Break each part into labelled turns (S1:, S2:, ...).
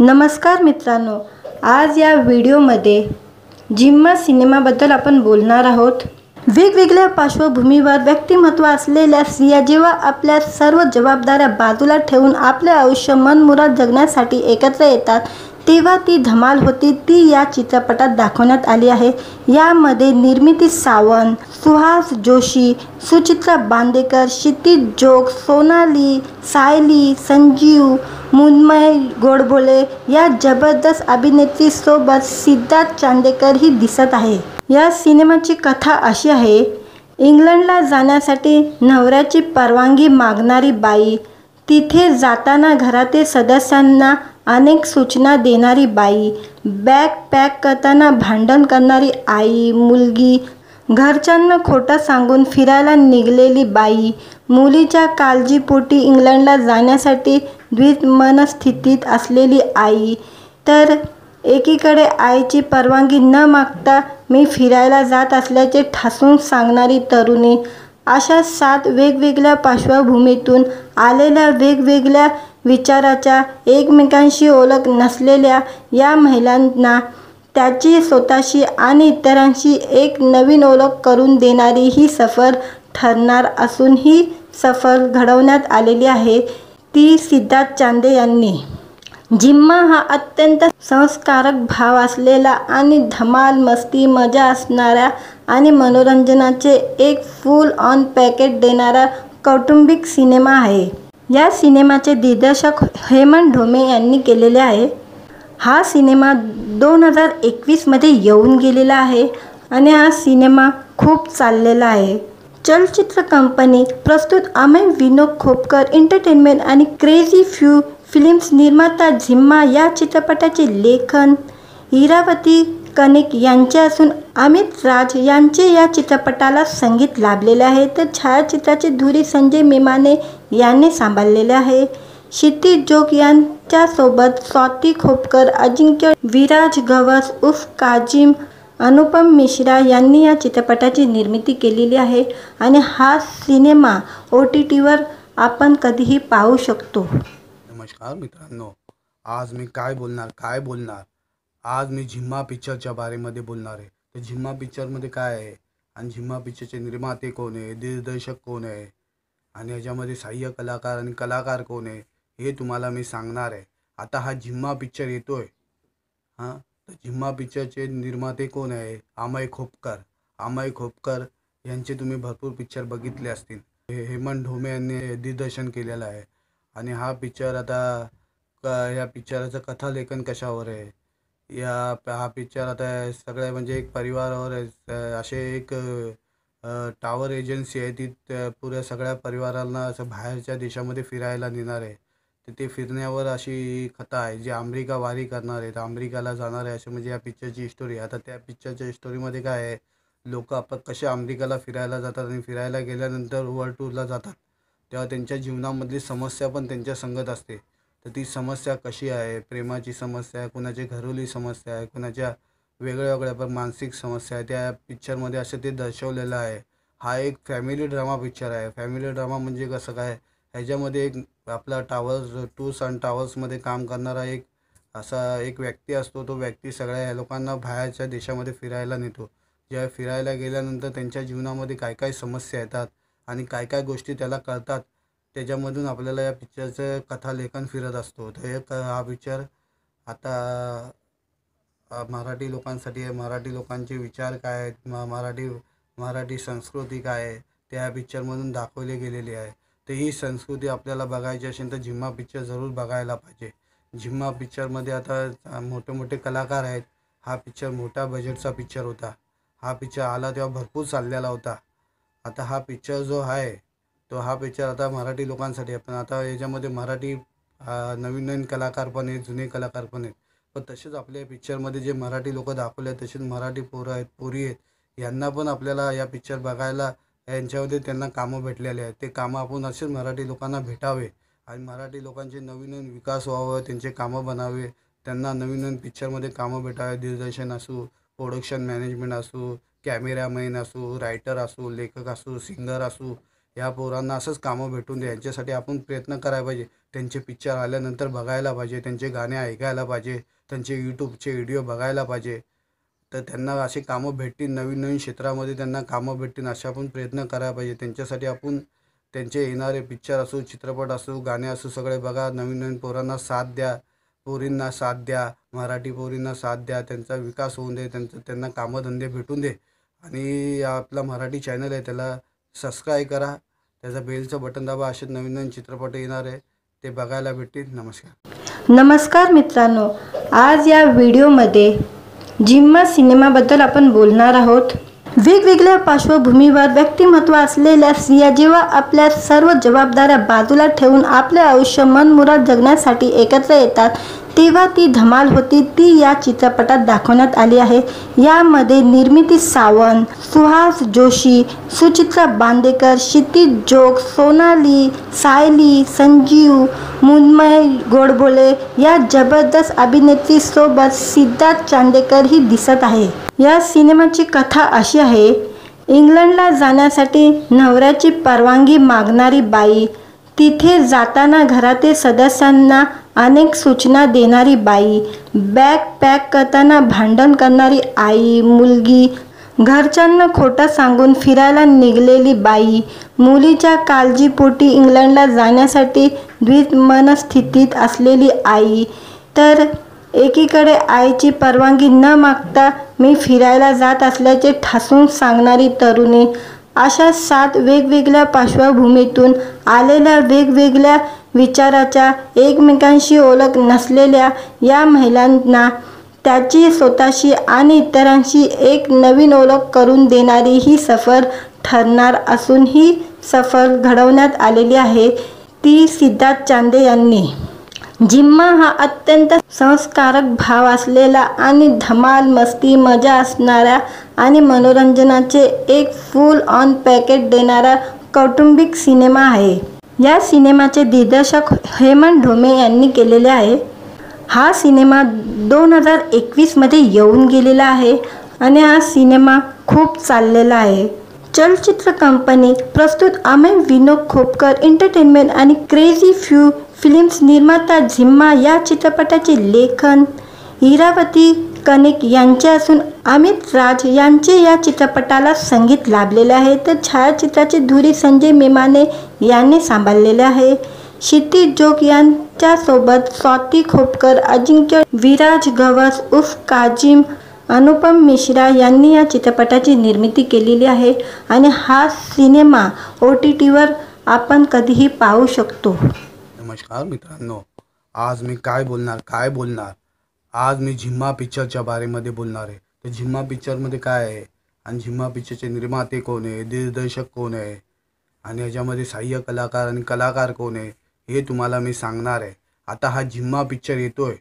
S1: नमस्कार मित्रांनो आज या व्हिडिओमध्ये जिम्मा सिनेमाबद्दल आपण बोलणार आहोत वेगवेगळ्या पार्श्वभूमीवर व्यक्तिमत्व असलेल्या स्त्रिया जेव्हा आपल्या सर्व जबाबदाऱ्या बाजूला ठेवून आपले आयुष्य मनमुराद जगण्यासाठी एकत्र येतात तेव्हा ती धमाल होती ती या चित्रपटात दाखवण्यात आली आहे यामध्ये निर्मिती सावंत सुहास जोशी सुचित्रा बांदेकर क्षितिज जोग सोनाली सायली संजीव मुन्मय गोडबोले या जबरदस्त अभिनेत्रीसोबत सिद्धार्थ चांदेकर ही दिसत आहे या सिनेमाची कथा अशी आहे इंग्लंडला जाण्यासाठी नवऱ्याची परवानगी मागणारी बाई तिथे जाताना घरातील सदस्यांना अनेक सूचना देणारी बाई बॅग पॅक करताना भांडण करणारी आई मुलगी घरच्यांना खोटं सांगून फिरायला निघलेली बाई मुलीच्या काळजीपोटी इंग्लंडला जाण्यासाठी द्विमनस्थितीत असलेली आई तर एकीकडे आईची परवानगी न मागता मी फिरायला जात असल्याचे ठासून सांगणारी तरुणी अशा सात वेगवेगळ्या पार्श्वभूमीतून आलेल्या वेगवेगळ्या विचाराच्या एकमेकांशी ओळख नसलेल्या या महिलांना त्याची स्वतःशी आणि इतरांशी एक नवीन ओळख करून देणारी ही सफर ठरणार असून ही सफर घडवण्यात आलेली आहे ती सिद्धार्थ चांदे यांनी जिम्मा हा अत्यंत संस्कारक भाव असलेला आणि धमाल मस्ती मजा असणाऱ्या आणि मनोरंजनाचे एक फुल ऑन पॅकेट देणारा कौटुंबिक सिनेमा आहे या सिनेमाचे दिग्दर्शक हेमंत ढोमे यांनी केलेले आहे हा सिनेमा दोन हजार एकवीसमध्ये येऊन गेलेला आहे आणि हा सिनेमा खूप चाललेला आहे चलचित्र कंपनी प्रस्तुत अमय विनोद खोपकर एंटरटेनमेंट आणि क्रेझी फ्यू फिल्म्स निर्माता झिम्मा या चित्रपटाचे लेखन हिरावती कनिक यांचे असून अमित राज यांचे या चित्रपटाला संगीत लाभलेले आहे तर छायाचित्राची धुरी संजय मेमाने यांनी सांभाळलेले आहे क्षितिज जोग यांच्यासोबत स्वाती खोपकर अजिंक्य विराज गवस उफ काजिम अनुपम मिश्रा यांनी या चित्रपटाची निर्मिती केलेली आहे आणि हा सिनेमा ओ टी टीवर आपण कधीही पाहू शकतो
S2: नमस्कार मित्रांनो आज मी काय बोलणार काय बोलणार आज मी झिम्मा पिक्चरच्या बारेमध्ये बोलणार आहे तर झिम्मा पिक्चरमध्ये काय आहे आणि झिम्मा पिक्चरचे निर्माते कोण आहे दिग्दर्शक कोण आहे आणि ह्याच्यामध्ये सहाय्य कलाकार आणि कलाकार कोण आहे हे तुम्हाला मी सांगणार आहे आता हा झिम्मा पिक्चर येतो आहे हां तर झिम्मा पिक्चरचे निर्माते कोण आहे अमय खोपकर अमय खोपकर यांचे तुम्ही भरपूर पिक्चर बघितले असतील हे हेमंत ढोमे यांनी दिग्दर्शन केलेलं आहे आणि हा पिक्चर आता ह्या पिक्चराचं कथालेखन कशावर आहे या हा पिक्चर आता सगळ्या म्हणजे एक परिवारावर असे एक टावर एजन्सी आहे ती पुऱ्या सगळ्या परिवारांना असं बाहेरच्या देशामध्ये फिरायला नेणार आहे तर ते फिरण्यावर अशी कथा आहे जी अमेरिका वारी करणार आहे तर अमेरिकाला जाणार आहे अशी म्हणजे या पिक्चरची स्टोरी आता त्या पिक्चरच्या स्टोरीमध्ये काय आहे लोक आपण कसे अमेरिकाला फिरायला जातात आणि फिरायला गेल्यानंतर वर्ल्ड टूरला जातात तेव्हा त्यांच्या जीवनामधली समस्या पण त्यांच्या संगत असते तर ती समस्या कशी आहे प्रेमाची समस्या आहे कुणाची घरोली समस्या आहे कुणाच्या वेगळ्या वेगळ्या पण मानसिक समस्या आहे त्या पिक्चरमध्ये असं ते दर्शवलेलं आहे हा एक फॅमिली ड्रामा पिक्चर आहे फॅमिली ड्रामा म्हणजे कसं काय ह्याच्यामध्ये एक आपला टावर्स टू सन टावर्समध्ये काम करणारा एक असा एक व्यक्ती असतो तो व्यक्ती सगळ्या लोकांना बाहेरच्या देशामध्ये फिरायला नेतो ज्या फिरायला गेल्यानंतर त्यांच्या जीवनामध्ये काय काय समस्या येतात आणि काय काय गोष्टी त्याला कळतात त्याच्यामधून आपल्याला या पिक्चरचं कथालेखन फिरत असतो तर हे क हा पिक्चर आता मराठी लोकांसाठी आहे मराठी लोकांचे विचार काय आहेत म मराठी मराठी संस्कृती काय आहे ते या पिक्चरमधून दाखवले गेलेले आहे तर ही संस्कृती आपल्याला बघायची असेल तर झिम्मा पिक्चर जरूर बघायला पाहिजे झिम्मा पिक्चरमध्ये आता मोठे मोठे कलाकार आहेत हा पिक्चर मोठा बजेटचा पिक्चर होता हा पिक्चर आला तेव्हा भरपूर चाललेला होता आता हा पिक्चर जो आहे तो हा पिक्चर आता मराठी लोकांसाठी आहे पण आता याच्यामध्ये मराठी नवीन नवीन कलाकार पण आहेत जुने कलाकार पण आहेत पण तसेच आपल्या पिक्चरमध्ये जे मराठी लोक दाखवले आहेत तसेच मराठी पोरं आहेत पोरी आहेत यांना पण आपल्याला या पिक्चर बघायला यांच्यामध्ये त्यांना कामं भेटलेले आहेत ते कामं आपण असेच मराठी लोकांना भेटावे आणि मराठी लोकांचे नवीन नवीन विकास व्हावं त्यांचे कामं बनावे त्यांना नवीन नवीन पिक्चरमध्ये कामं भेटावे दिग्दर्शन असू प्रोडक्शन मॅनेजमेंट असू कॅमेरामॅन असू रायटर असू लेखक असू सिंगर असू या पोरांना असंच कामं भेटून द्या यांच्यासाठी आपण प्रयत्न करायला पाहिजे त्यांचे पिक्चर आल्यानंतर बघायला पाहिजे त्यांचे गाणे ऐकायला पाहिजे त्यांचे यूट्यूबचे व्हिडिओ बघायला पाहिजे तर त्यांना असे कामं भेटतील नवीन नवीन क्षेत्रामध्ये त्यांना कामं भेटतील असे आपण प्रयत्न करायला पाहिजे त्यांच्यासाठी आपण त्यांचे येणारे पिक्चर असो चित्रपट असो गाणे असो सगळे बघा नवीन नवीन पोरांना साथ द्या पोरींना साथ द्या मराठी पोरींना साथ द्या त्यांचा विकास होऊन दे त्यांचं त्यांना कामंधंदे भेटून दे आणि आपला मराठी चॅनल आहे त्याला सबस्क्राईब करा त्याचा बेलचं बटन दाबा असे नवीन नवीन चित्रपट येणार आहे ते बघायला भेटतील नमस्कार
S1: नमस्कार मित्रांनो आज या व्हिडिओमध्ये जिम्मा सिनेमाबद्दल आपण बोलणार आहोत वेगवेगळ्या पार्श्वभूमीवर व्यक्तिमत्व असलेल्या स्त्रिया जेव्हा आपल्या सर्व जबाबदाऱ्या बाजूला ठेवून आपले आयुष्य मनमुराद जगण्यासाठी एकत्र येतात तेव्हा ती धमाल होती ती या चित्रपटात दाखवण्यात आली आहे यामध्ये निर्मिती सावंत सुहास जोशी सुचित्रा बांदेकर क्षितिज जोग सोनाली सायली संजीव मुन्मय गोडबोले या जबरदस्त अभिनेत्री सोबत सिद्धार्थ चांदेकर ही दिसत आहे या सिनेमाची कथा अशी आहे इंग्लंडला जाण्यासाठी नवऱ्याची परवानगी मागणारी बाई तिथे जाताना घरातील सदस्यांना अनेक सूचना देणारी बाई बॅग पॅक करताना भांडण करणारी आई मुलगी घरच्यांना खोटं सांगून फिरायला निघलेली बाई मुलीच्या काळजीपोटी इंग्लंडला जाण्यासाठी द्विमनस्थितीत असलेली आई तर एकीकडे आईची परवानगी न मागता मी फिरायला जात असल्याचे ठासून सांगणारी तरुणी अशा सात वेगवेगळ्या पार्श्वभूमीतून आलेल्या वेगवेगळ्या विचाराच्या एकमेकांशी ओळख नसलेल्या या महिलांना त्याची स्वतःशी आणि इतरांशी एक नवीन ओळख करून देणारी ही सफर ठरणार असून ही सफर घडवण्यात आलेली आहे ती सिद्धार्थ चांदे यांनी जिम्मा हा अत्यंत संस्कारक भाव असलेला आणि धमाल मस्ती मजा असणाऱ्या आणि मनोरंजनाचे एक फुल ऑन पॅकेट देणारा कौटुंबिक सिनेमा आहे या सिनेमाचे दिग्दर्शक हेमंत ढोमे यांनी केलेले आहे हा सिनेमा दोन हजार एकवीसमध्ये येऊन गेलेला आहे आणि हा सिनेमा खूप चाललेला आहे चलचित्र कंपनी प्रस्तुत अमेय विनोद खोपकर एंटरटेनमेंट आणि क्रेझी फ्यू फिल्म्स निर्माता झिम्मा या चित्रपटाचे लेखन हिरावती कनिक यांचे असून अमित राज यांचे या चित्रपटाला संगीत लाभलेले आहे तर छायाचित्राची धुरी संजय मेमाने यांनी सांभाळलेले आहे क्षिती जोग यांच्यासोबत स्वाती खोपकर अजिंक्य विराज गवस उफ काजिम अनुपम मिश्रा यांनी या चित्रपटाची निर्मिती केलेली आहे आणि हा सिनेमा ओ टी टीवर आपण कधीही पाहू शकतो
S2: नमस्कार मित्रांनो आज मी काय बोलणार काय बोलणार आज मी झिम्मा पिक्चरच्या बारेमध्ये बोलणार आहे तर झिम्मा पिक्चरमध्ये काय आहे आणि झिम्मा पिक्चरचे निर्माते कोण आहे दिग्दर्शक कोण आहे आणि ह्याच्यामध्ये सहाय्य कलाकार आणि कलाकार कोण आहे हे तुम्हाला मी सांगणार आहे आता हा झिम्मा पिक्चर येतो आहे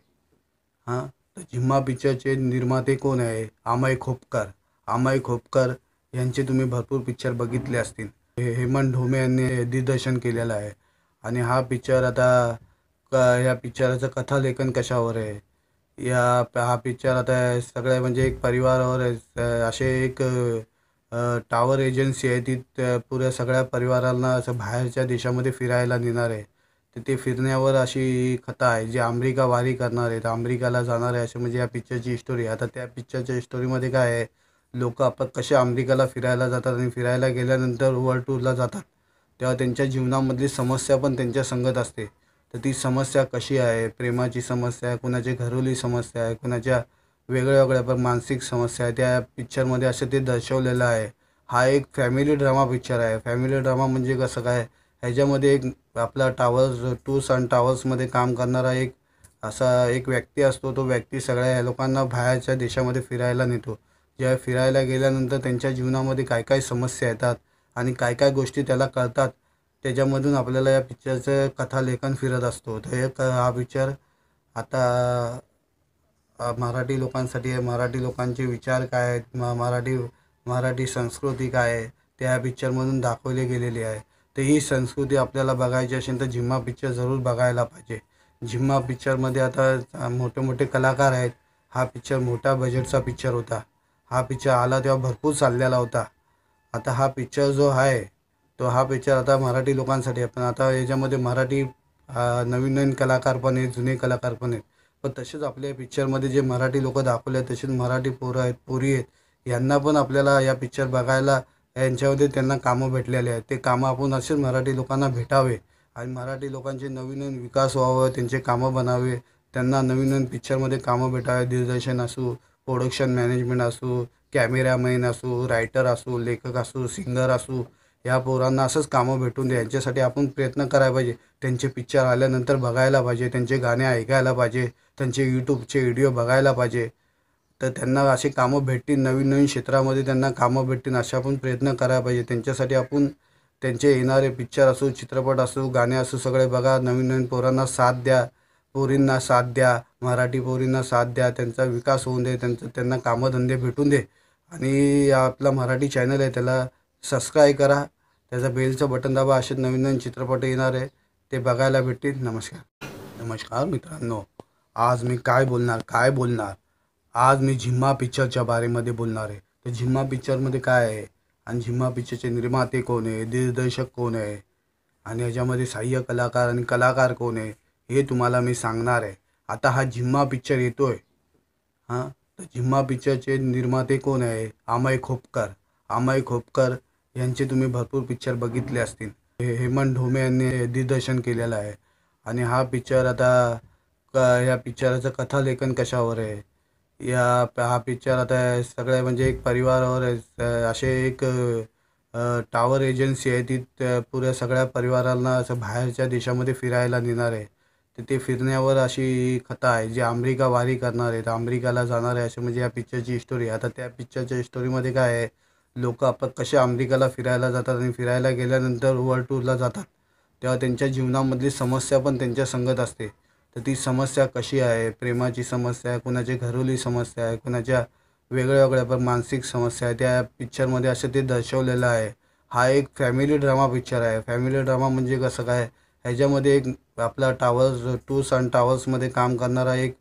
S2: हां तर झिम्मा पिक्चरचे निर्माते कोण आहे अमय खोपकर अमय खोपकर यांचे तुम्ही भरपूर पिक्चर बघितले असतील हेमंत ढोमे यांनी दिग्दर्शन केलेलं आहे आणि हा पिक्चर आता क ह्या पिक्चरचं कथालेखन कशावर आहे या हा पिक्चर आता सगळ्या म्हणजे एक परिवारावर आहे असे एक टावर एजन्सी आहे ती पुऱ्या सगळ्या परिवारांना असं बाहेरच्या देशामध्ये फिरायला नेणार आहे तर ते फिरण्यावर अशी कथा आहे जी अमेरिका वारी करणार आहे तर अमेरिकाला जाणार आहे अशी म्हणजे या पिक्चरची हिस्टोरी आता त्या पिक्चरच्या हिस्टोरीमध्ये काय आहे लोक आपण कसे अमेरिकाला फिरायला जातात आणि फिरायला गेल्यानंतर वर्ल्ड टूरला जातात तेव्हा त्यांच्या जीवनामधली समस्या पण त्यांच्या संगत असते तर ती समस्या कशी आहे प्रेमाची समस्या आहे कुणाची घरोली समस्या आहे कुणाच्या वेगळ्या वेगळ्या पण मानसिक समस्या आहे त्या पिक्चरमध्ये असं ते दर्शवलेलं आहे हा एक फॅमिली ड्रामा पिक्चर आहे फॅमिली ड्रामा म्हणजे कसं काय ह्याच्यामध्ये एक आपला टावर्स टू सन टावर्समध्ये काम करणारा एक असा एक व्यक्ती असतो तो व्यक्ती सगळ्या लोकांना बाहेरच्या देशामध्ये फिरायला नेतो ज्या फिरायला गेल्यानंतर त्यांच्या जीवनामध्ये काय काय समस्या येतात आणि काय काय गोष्टी त्याला कळतात त्याच्यामधून आपल्याला या पिक्चरचं कथालेखन फिरत असतो तर हे क हा पिक्चर आता मराठी लोकांसाठी आहे मराठी लोकांचे विचार काय आहेत म मराठी मराठी संस्कृती काय आहे ते ह्या पिक्चरमधून दाखवले गेलेले आहे तर ही संस्कृती आपल्याला बघायची असेल तर झिम्मा पिक्चर जरूर बघायला पाहिजे झिम्मा पिक्चरमध्ये आता मोठे मोठे कलाकार आहेत हा पिक्चर मोठा बजेटचा पिक्चर होता हा पिक्चर आला तेव्हा भरपूर चाललेला होता आता हा पिक्चर जो आहे तो हा पिक्चर आता मराठी लोकांसाठी आहे पण आता याच्यामध्ये मराठी नवीन नवीन कलाकार पण आहेत जुने कलाकार पण आहेत पण तसेच आपल्या पिक्चरमध्ये जे मराठी लोक दाखवले आहेत तसेच मराठी पोरं आहेत पोरी आहेत यांना पण आपल्याला या पिक्चर बघायला यांच्यामध्ये त्यांना कामं भेटलेले आहेत ते कामं आपण असेच मराठी लोकांना भेटावे आणि मराठी लोकांचे नवीन नवीन विकास व्हावं त्यांचे कामं बनावे त्यांना नवीन नवीन पिक्चरमध्ये कामं भेटावे दिग्दर्शन असू प्रोडक्शन मॅनेजमेंट असू कॅमेरामॅन असू रायटर असो लेखक असू सिंगर असू या पोरांना असंच कामं भेटून द्या यांच्यासाठी आपण प्रयत्न करायला पाहिजे त्यांचे पिक्चर आल्यानंतर बघायला पाहिजे त्यांचे गाणे ऐकायला पाहिजे त्यांचे यूट्यूबचे व्हिडिओ बघायला पाहिजे तर त्यांना असे कामं भेटतील नवीन नवीन क्षेत्रामध्ये त्यांना कामं भेटतील असे आपण प्रयत्न करायला पाहिजे त्यांच्यासाठी आपण त्यांचे येणारे पिक्चर असो चित्रपट असू गाणे असू सगळे बघा नवीन नवीन पोरांना साथ द्या पोरींना साथ द्या मराठी पोरींना साथ द्या त्यांचा विकास होऊन दे त्यांचं त्यांना कामधंदे भेटून दे आणि आपला मराठी चॅनल आहे त्याला सबस्क्राईब करा त्याचा बेलचं बटन दाबा असे नवीन नवीन चित्रपट येणार आहे ते बघायला भेटतील नमस्कार नमस्कार मित्रांनो आज मी काय बोलणार काय बोलणार आज मी झिम्मा पिक्चरच्या बारेमध्ये बोलणार आहे तर झिम्मा पिक्चरमध्ये काय आहे आणि झिम्मा पिक्चरचे निर्माते कोण आहे दिग्दर्शक कोण आहे आणि याच्यामध्ये सहाय्य कलाकार आणि कलाकार कोण आहे हे तुम्हाला मी सांगणार आहे आता हा झिम्मा पिक्चर येतोय हां तर झिम्मा पिक्चरचे निर्माते कोण आहे आमाई खोपकर आमाई खोपकर यांचे तुम्ही भरपूर पिक्चर बघितले असतील हे हेमंत ढोमे यांनी दिग्दर्शन केलेलं आहे आणि हा पिक्चर आता क या पिक्चराचं कथालेखन कशावर आहे या हा पिक्चर आता सगळ्या म्हणजे एक परिवारावर आहे असे एक टावर एजन्सी आहे ती पुऱ्या सगळ्या परिवारांना असं बाहेरच्या देशामध्ये फिरायला नेणार आहे तिथे फिरण्यावर अशी कथा आहे जी अमेरिका वारी करणार आहेत अमेरिकाला जाणार आहे अशी म्हणजे या पिक्चरची स्टोरी आता त्या पिक्चरच्या हिस्टोरीमध्ये काय आहे लोक आपण कसे अमेरिकाला फिरायला जातात आणि फिरायला गेल्यानंतर वर्ल्ड टूरला जातात तेव्हा त्यांच्या जीवनामधली समस्या पण त्यांच्या संगत असते तर ती समस्या कशी आहे प्रेमाची समस्या आहे कुणाची घरोली समस्या आहे कुणाच्या वेगळ्या वेगळ्या पण मानसिक समस्या आहे त्या पिक्चरमध्ये असं ते दर्शवलेलं आहे हा एक फॅमिली ड्रामा पिक्चर आहे फॅमिली ड्रामा म्हणजे कसं काय ह्याच्यामध्ये एक आपला टावर्स टूर्स अँड टावर्समध्ये काम करणारा एक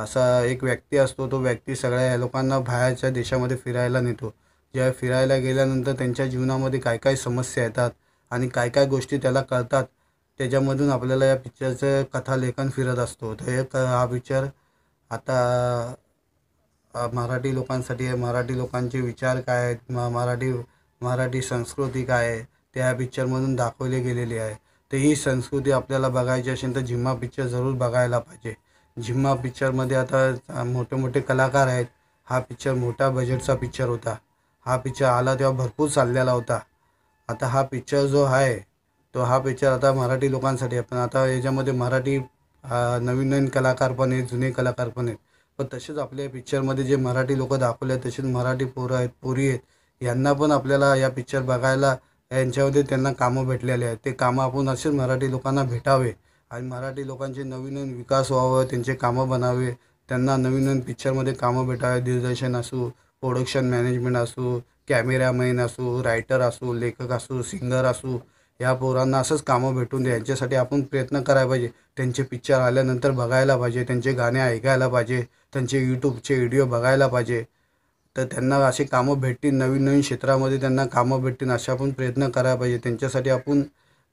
S2: असा एक व्यक्ती असतो तो व्यक्ती सगळ्या लोकांना बाहेरच्या देशामध्ये फिरायला नेतो ज्या फिरायला गेल्यानंतर त्यांच्या जीवनामध्ये काय काय समस्या येतात आणि काय काय गोष्टी त्याला कळतात त्याच्यामधून आपल्याला या पिक्चरचं कथालेखन फिरत असतो तर हे हा पिक्चर आता मराठी लोकांसाठी मराठी लोकांचे विचार काय आहेत मराठी मराठी संस्कृती काय आहे ते ह्या पिक्चरमधून दाखवले गेलेले आहे तर ही संस्कृती आपल्याला बघायची असेल तर झिम्मा पिक्चर जरूर बघायला पाहिजे झिम्मा पिक्चरमध्ये आता मोठे मोठे कलाकार आहेत हा पिक्चर मोठा बजेटचा पिक्चर होता हा पिक्चर आला तेव्हा भरपूर चाललेला होता आता हा पिक्चर जो आहे तो हा पिक्चर आता मराठी लोकांसाठी आहे पण आता याच्यामध्ये मराठी नवीन नवीन कलाकार पण आहेत जुने कलाकार पण आहेत पण तसेच आपल्या पिक्चरमध्ये जे मराठी लोक दाखवले आहेत तसेच मराठी पोरं आहेत पोरी आहेत यांना पण आपल्याला या पिक्चर बघायला यांच्यामध्ये त्यांना कामं भेटलेले आहेत ते कामं आपण असेच मराठी लोकांना भेटावे आणि मराठी लोकांचे नवीन नवीन विकास व्हावं त्यांचे कामं बनावे त्यांना नवीन नवीन पिक्चरमध्ये कामं भेटावे दिग्दर्शन असू प्रोडक्शन मॅनेजमेंट असू कॅमेरामॅन असू रायटर असू लेखक असू सिंगर असू या पोरांना असंच कामं भेटून दे यांच्यासाठी आपण प्रयत्न करायला पाहिजे त्यांचे पिक्चर आल्यानंतर बघायला पाहिजे त्यांचे गाणे ऐकायला पाहिजे त्यांचे यूट्यूबचे व्हिडिओ बघायला पाहिजे तर त्यांना असे कामं भेटतील नवीन नवीन क्षेत्रामध्ये त्यांना कामं भेटतील असे आपण प्रयत्न करायला पाहिजे त्यांच्यासाठी आपण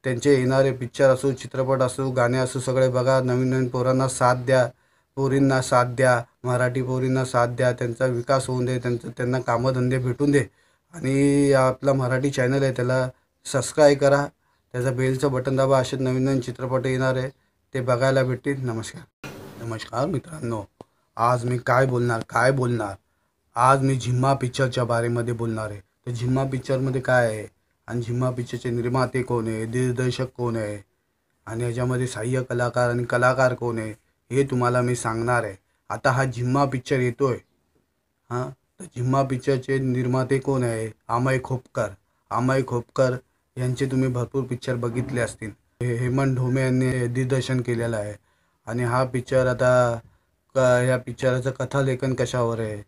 S2: त्यांचे येणारे पिक्चर असो चित्रपट असो गाणे असो सगळे बघा नवीन नवीन पोरांना साथ द्या पोरींना साथ द्या मराठी पोरींना साथ द्या त्यांचा विकास होऊन दे त्यांचं त्यांना कामंधंदे भेटून दे आणि आपला मराठी चॅनल आहे त्याला सबस्क्राईब करा त्याचा बेलचं बटन दाबा असे नवीन नवीन चित्रपट येणार आहे ते बघायला भेटतील नमस्कार नमस्कार मित्रांनो आज मी काय बोलणार काय बोलणार आज मी झिम्मा पिक्चरच्या बारेमध्ये बोलणार आहे तर झिम्मा पिक्चरमध्ये काय आहे आणि झिम्मा पिक्चरचे निर्माते कोण आहे दिग्दर्शक कोण आहे आणि ह्याच्यामध्ये सहाय्य कलाकार आणि कलाकार कोण आहे हे तुम्हाला मी सांगणार आहे आता हा झिम्मा पिक्चर येतो आहे हां तर झिम्मा पिक्चरचे निर्माते कोण आहे आमय खोपकर आमय खोपकर यांचे तुम्ही भरपूर पिक्चर बघितले असतील हेमंत ढोमे यांनी दिग्दर्शन केलेलं आहे आणि हा पिक्चर आता क ह्या पिक्चराचं कथालेखन कशावर आहे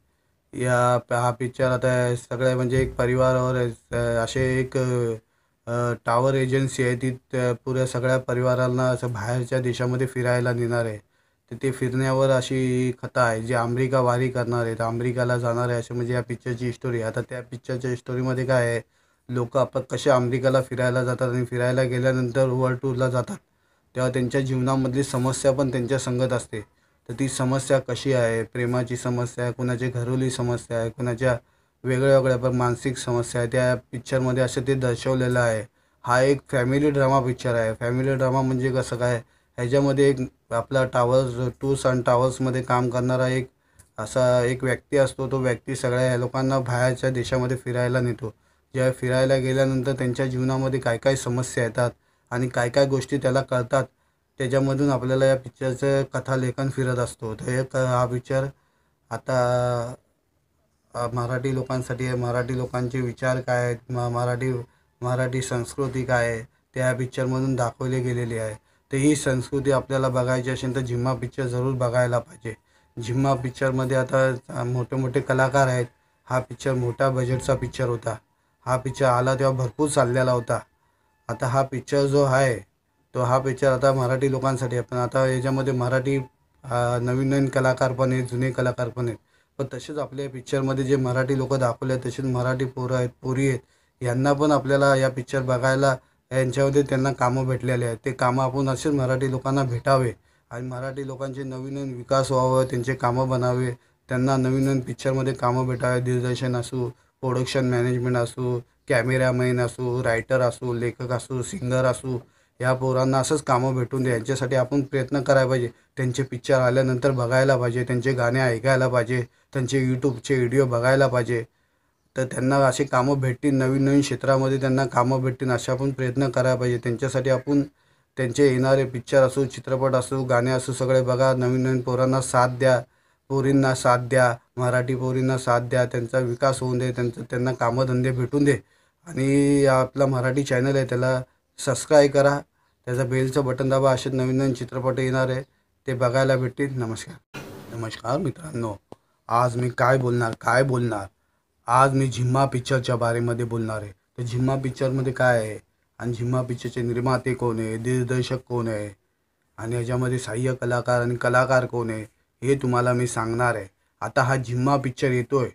S2: या हा पिक्चर आता सगळ्या म्हणजे एक परिवारावर असे एक टावर एजन्सी आहे ती पुऱ्या सगळ्या परिवारांना असं बाहेरच्या देशामध्ये फिरायला नेणार आहे तर ते फिरण्यावर अशी कथा आहे जी अमेरिका वारी करणार आहे तर अमेरिकाला जाणार आहे असे म्हणजे या पिक्चरची स्टोरी आता त्या पिक्चरच्या स्टोरीमध्ये काय आहे लोक आपण कसे अमेरिकाला फिरायला जातात आणि फिरायला गेल्यानंतर वर्ल्ड टूरला जातात तेव्हा त्यांच्या जीवनामधली समस्या पण त्यांच्या संगत असते तर ती समस्या कशी आहे प्रेमाची समस्या आहे कुणाची घरोली समस्या आहे कुणाच्या वेगळ्या वेगळ्या पण मानसिक समस्या आहे त्या पिक्चरमध्ये असं ते दर्शवलेलं आहे हा एक फॅमिली ड्रामा पिक्चर आहे फॅमिली ड्रामा म्हणजे कसं काय ह्याच्यामध्ये एक आपला टावर्स टूर्स अँड टावर्समध्ये काम करणारा एक असा एक व्यक्ती असतो तो व्यक्ती सगळ्या लोकांना बाहेरच्या देशामध्ये फिरायला नेतो ज्या फिरायला गेल्यानंतर त्यांच्या जीवनामध्ये काय काय समस्या येतात आणि काय काय गोष्टी त्याला कळतात त्याच्यामधून आपल्याला या पिक्चरचं कथालेखन फिरत असतो तर हे क हा पिक्चर आता मराठी लोकांसाठी आहे मराठी लोकांचे विचार काय आहेत म मराठी मराठी संस्कृती काय आहे ते ह्या पिक्चरमधून दाखवली गेलेली आहे तर ही संस्कृती आपल्याला बघायची असेल तर झिम्मा पिक्चर जरूर बघायला पाहिजे झिम्मा पिक्चरमध्ये आता मोठे मोठे कलाकार आहेत हा पिक्चर मोठा बजेटचा पिक्चर होता हा पिक्चर आला तेव्हा भरपूर चाललेला होता आता हा पिक्चर जो आहे तो हा पिक्चर आता मराठी लोकांसाठी आहे पण आता याच्यामध्ये मराठी नवीन नवीन कलाकार पण आहेत जुने कलाकार पण आहेत पण तसेच आपल्या पिक्चरमध्ये जे मराठी लोक दाखवले आहेत तसेच मराठी पोरं आहेत पोरी आहेत यांना पण आपल्याला या पिक्चर बघायला यांच्यामध्ये त्यांना कामं भेटलेले आहेत ते कामं आपण असेच मराठी लोकांना भेटावे आणि मराठी लोकांचे नवीन नवीन विकास व्हावं त्यांचे कामं बनावे त्यांना नवीन नवीन पिक्चरमध्ये कामं भेटावे दिग्दर्शन असू प्रोडक्शन मॅनेजमेंट असू कॅमेरामॅन असू रायटर असू लेखक असू सिंगर असू या पोरांना असंच कामं भेटून दे यांच्यासाठी आपण प्रयत्न करायला पाहिजे त्यांचे पिक्चर आल्यानंतर बघायला पाहिजे त्यांचे गाणे ऐकायला पाहिजे त्यांचे यूट्यूबचे व्हिडिओ बघायला पाहिजे तर त्यांना असे कामं भेटतील नवीन नवीन क्षेत्रामध्ये त्यांना कामं भेटतील असे आपण प्रयत्न करायला पाहिजे त्यांच्यासाठी आपण त्यांचे येणारे पिक्चर असो चित्रपट असो गाणे असो सगळे बघा नवीन नवीन पोरांना साथ द्या पोरींना साथ द्या मराठी पोरींना साथ द्या त्यांचा विकास होऊन दे त्यांचं त्यांना कामधंदे भेटून दे आणि आपला मराठी चॅनल आहे त्याला सबस्क्राईब करा त्याचं बेलचं बटन दाबा असे नवीन नवीन चित्रपट येणार आहे ते बघायला भेटतील नमस्कार नमस्कार मित्रांनो आज मी काय बोलणार काय बोलणार आज मी झिम्मा पिक्चरच्या बारेमध्ये बोलणार आहे तर झिम्मा पिक्चरमध्ये काय आहे आणि झिम्मा पिक्चरचे निर्माते कोण आहे दिग्दर्शक कोण आहे आणि याच्यामध्ये सहाय्य कलाकार आणि कलाकार कोण आहे हे तुम्हाला मी सांगणार आहे आता हा झिम्मा पिक्चर येतो आहे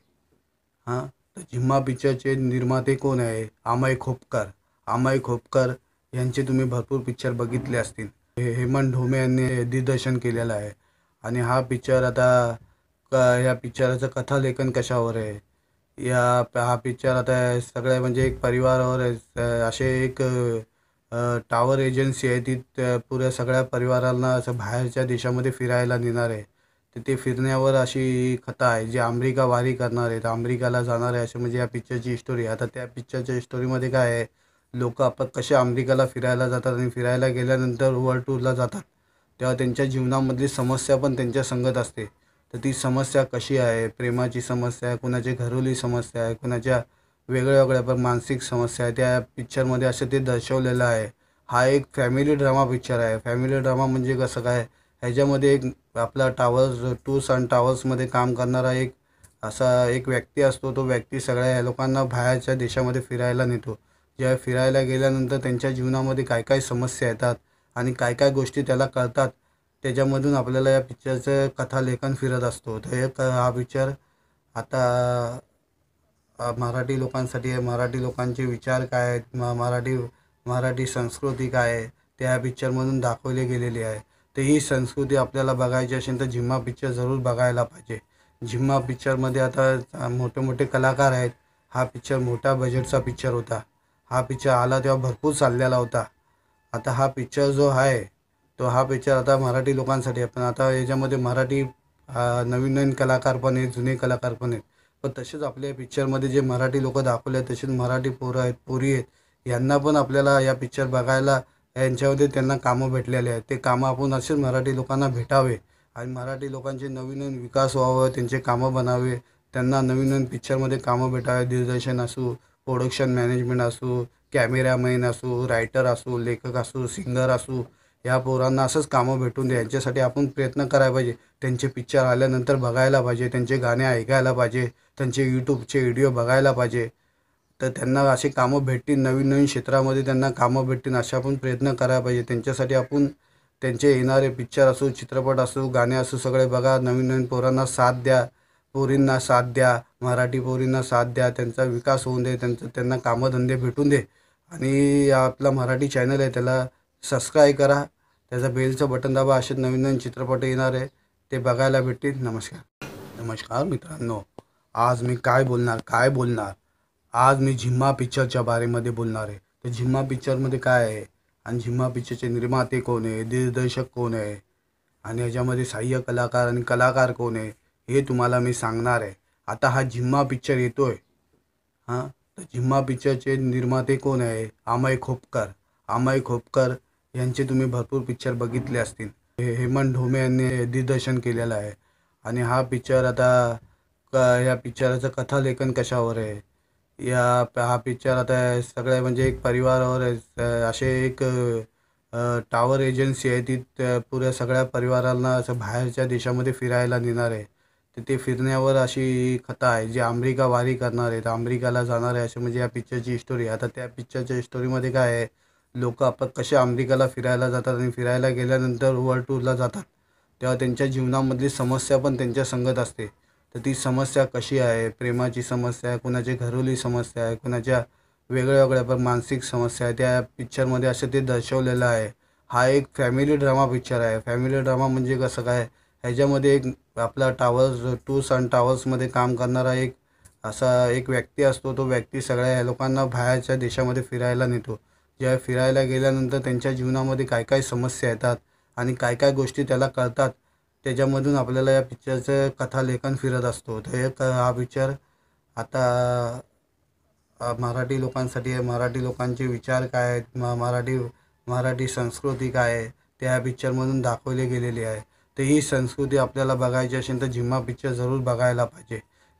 S2: हां तर झिम्मा पिक्चरचे निर्माते कोण आहे अमय खोपकर अमय खोपकर यांचे तुम्ही भरपूर पिक्चर बघितले असतील हे हेमंत ढोमे यांनी दिग्दर्शन केलेलं आहे आणि हा पिक्चर आता या ह्या पिक्चराचं कथालेखन कशावर आहे या हा पिक्चर आता सगळ्या म्हणजे एक परिवारावर आहे असे एक टावर एजन्सी आहे ती पुऱ्या सगळ्या परिवारांना असं बाहेरच्या देशामध्ये फिरायला नेणार आहे तर ते फिरण्यावर अशी कथा आहे जी अमेरिका वारी करणार आहे तर अमेरिकाला जाणार आहे असे म्हणजे या पिक्चरची स्टोरी आता त्या पिक्चरच्या स्टोरीमध्ये काय आहे लोक आपण कशा अमेरिकेला फिरायला जातात आणि फिरायला गेल्यानंतर वर्ल्ड टूरला जातात तेव्हा त्यांच्या जीवनामधली समस्या पण त्यांच्या संगत असते तर ती समस्या कशी आहे प्रेमाची समस्या आहे कुणाची घरोली समस्या आहे कुणाच्या वेगळ्या वेगळ्या पण मानसिक समस्या आहे त्या पिक्चरमध्ये असं ते दर्शवलेलं आहे हा एक फॅमिली ड्रामा पिक्चर आहे फॅमिली ड्रामा म्हणजे कसं काय ह्याच्यामध्ये एक आपला टावर्स टूर्स अँड टावर्समध्ये काम करणारा एक असा एक व्यक्ती असतो तो व्यक्ती सगळ्या ह्या लोकांना बाहेरच्या देशामध्ये फिरायला नेतो ज्या फिरायला गेल्यानंतर त्यांच्या जीवनामध्ये काय काय समस्या येतात आणि काय काय गोष्टी त्याला कळतात त्याच्यामधून आपल्याला या पिक्चरचं कथालेखन फिरत असतो तर हे क हा पिक्चर आता मराठी लोकांसाठी आहे मराठी लोकांचे विचार काय आहेत म मराठी मराठी संस्कृती काय आहे ते ह्या पिक्चरमधून दाखवली गेलेली आहे तर ही संस्कृती आपल्याला बघायची असेल तर झिम्मा पिक्चर जरूर बघायला पाहिजे झिम्मा पिक्चरमध्ये आता मोठे मोठे कलाकार आहेत हा पिक्चर मोठा बजेटचा पिक्चर होता हा पिक्चर आला तेव्हा भरपूर चाललेला होता आता हा पिक्चर जो आहे तो हा पिक्चर आता मराठी लोकांसाठी आहे पण आता याच्यामध्ये मराठी नवीन नवीन कलाकार पण आहेत जुने कलाकार पण आहेत पण तसेच आपल्या पिक्चरमध्ये जे मराठी लोक दाखवले आहेत तसेच मराठी पोरं आहेत पोरी आहेत यांना पण आपल्याला या पिक्चर बघायला यांच्यामध्ये त्यांना कामं भेटलेले आहेत ते कामं आपण असेच मराठी लोकांना भेटावे आणि मराठी लोकांचे नवीन नवीन विकास व्हावं त्यांचे कामं बनावे त्यांना नवीन नवीन पिक्चरमध्ये कामं भेटावे दिग्दर्शन असू प्रोडक्शन मॅनेजमेंट असू कॅमेरामॅन असू रायटर असो लेखक असो सिंगर असू या पोरांना असंच कामं भेटून द्या यांच्यासाठी आपण प्रयत्न करायला पाहिजे त्यांचे पिक्चर आल्यानंतर बघायला पाहिजे त्यांचे गाणे ऐकायला पाहिजे त्यांचे यूट्यूबचे व्हिडिओ बघायला पाहिजे तर त्यांना असे कामं भेटतील नवीन नवीन क्षेत्रामध्ये त्यांना कामं भेटतील असे आपण प्रयत्न करायला पाहिजे त्यांच्यासाठी आपण त्यांचे येणारे पिक्चर असो चित्रपट असो गाणे असो सगळे बघा नवीन नवीन पोरांना साथ द्या पोरींना साथ द्या मराठी पोरींना साथ द्या त्यांचा विकास होऊन दे त्यांचं त्यांना कामधंदे भेटून दे आणि आपला मराठी चॅनल आहे त्याला सबस्क्राईब करा त्याचा बेलचं बटन दाबा असे नवीन नवीन चित्रपट येणार आहे ते बघायला भेटतील नमस्कार नमस्कार मित्रांनो आज मी काय बोलणार काय बोलणार आज मी झिम्मा पिक्चरच्या बारेमध्ये बोलणार आहे तर झिम्मा पिक्चरमध्ये काय आहे आणि झिम्मा पिक्चरचे निर्माते कोण आहे दिग्दर्शक कोण आहे आणि याच्यामध्ये सहाय्य कलाकार आणि कलाकार कोण आहे हे तुम्हाला मी सांगणार आहे आता हा झिम्मा पिक्चर येतो आहे हां तर झिम्मा पिक्चरचे निर्माते कोण आहे आमय खोपकर आमय खोपकर यांचे तुम्ही भरपूर पिक्चर बघितले असतील हेमंत ढोमे यांनी दिग्दर्शन केलेलं आहे आणि हा पिक्चर आता क या पिक्चराचं कथालेखन कशावर आहे या हा पिक्चर आता सगळ्या म्हणजे एक परिवारावर आहे असे एक टावर एजन्सी आहे ती पुऱ्या सगळ्या परिवारांना असं बाहेरच्या देशामध्ये फिरायला नेणार आहे तिथे फिरण्यावर अशी कथा आहे जी अमेरिका वारी करणार आहेत अमेरिकाला जाणार आहे असे म्हणजे या पिक्चरची स्टोरी आता त्या पिक्चरच्या स्टोरीमध्ये काय आहे लोक आपण कसे अमेरिकाला फिरायला जातात आणि फिरायला गेल्यानंतर वर्ल्ड टूरला जातात तेव्हा त्यांच्या जीवनामधली समस्या पण त्यांच्या संगत असते तर ती समस्या कशी आहे प्रेमाची समस्या आहे कुणाची घरोली समस्या आहे कुणाच्या वेगळ्या वेगळ्या पण मानसिक समस्या आहे त्या पिक्चरमध्ये असं ते दर्शवलेलं आहे हा एक फॅमिली ड्रामा पिक्चर आहे फॅमिली ड्रामा म्हणजे कसं काय ह्याच्यामध्ये एक आपला टावर्स टू सन टावर्समध्ये काम करणारा एक असा एक व्यक्ती असतो तो व्यक्ती सगळ्या लोकांना बाहेरच्या देशामध्ये फिरायला नेतो ज्या फिरायला गेल्यानंतर त्यांच्या जीवनामध्ये काय काय समस्या येतात आणि काय काय गोष्टी त्याला कळतात त्याच्यामधून आपल्याला या पिक्चरचं कथालेखन फिरत असतो तर हे हा पिक्चर आता मराठी लोकांसाठी आहे मराठी लोकांचे विचार काय आहेत म मराठी मराठी संस्कृती काय आहे त्या पिक्चरमधून दाखवले गेलेली आहे ते ही संस्कृती आपल्याला बघायची असेल तर झिम्मा पिक्चर जरूर बघायला पाहिजे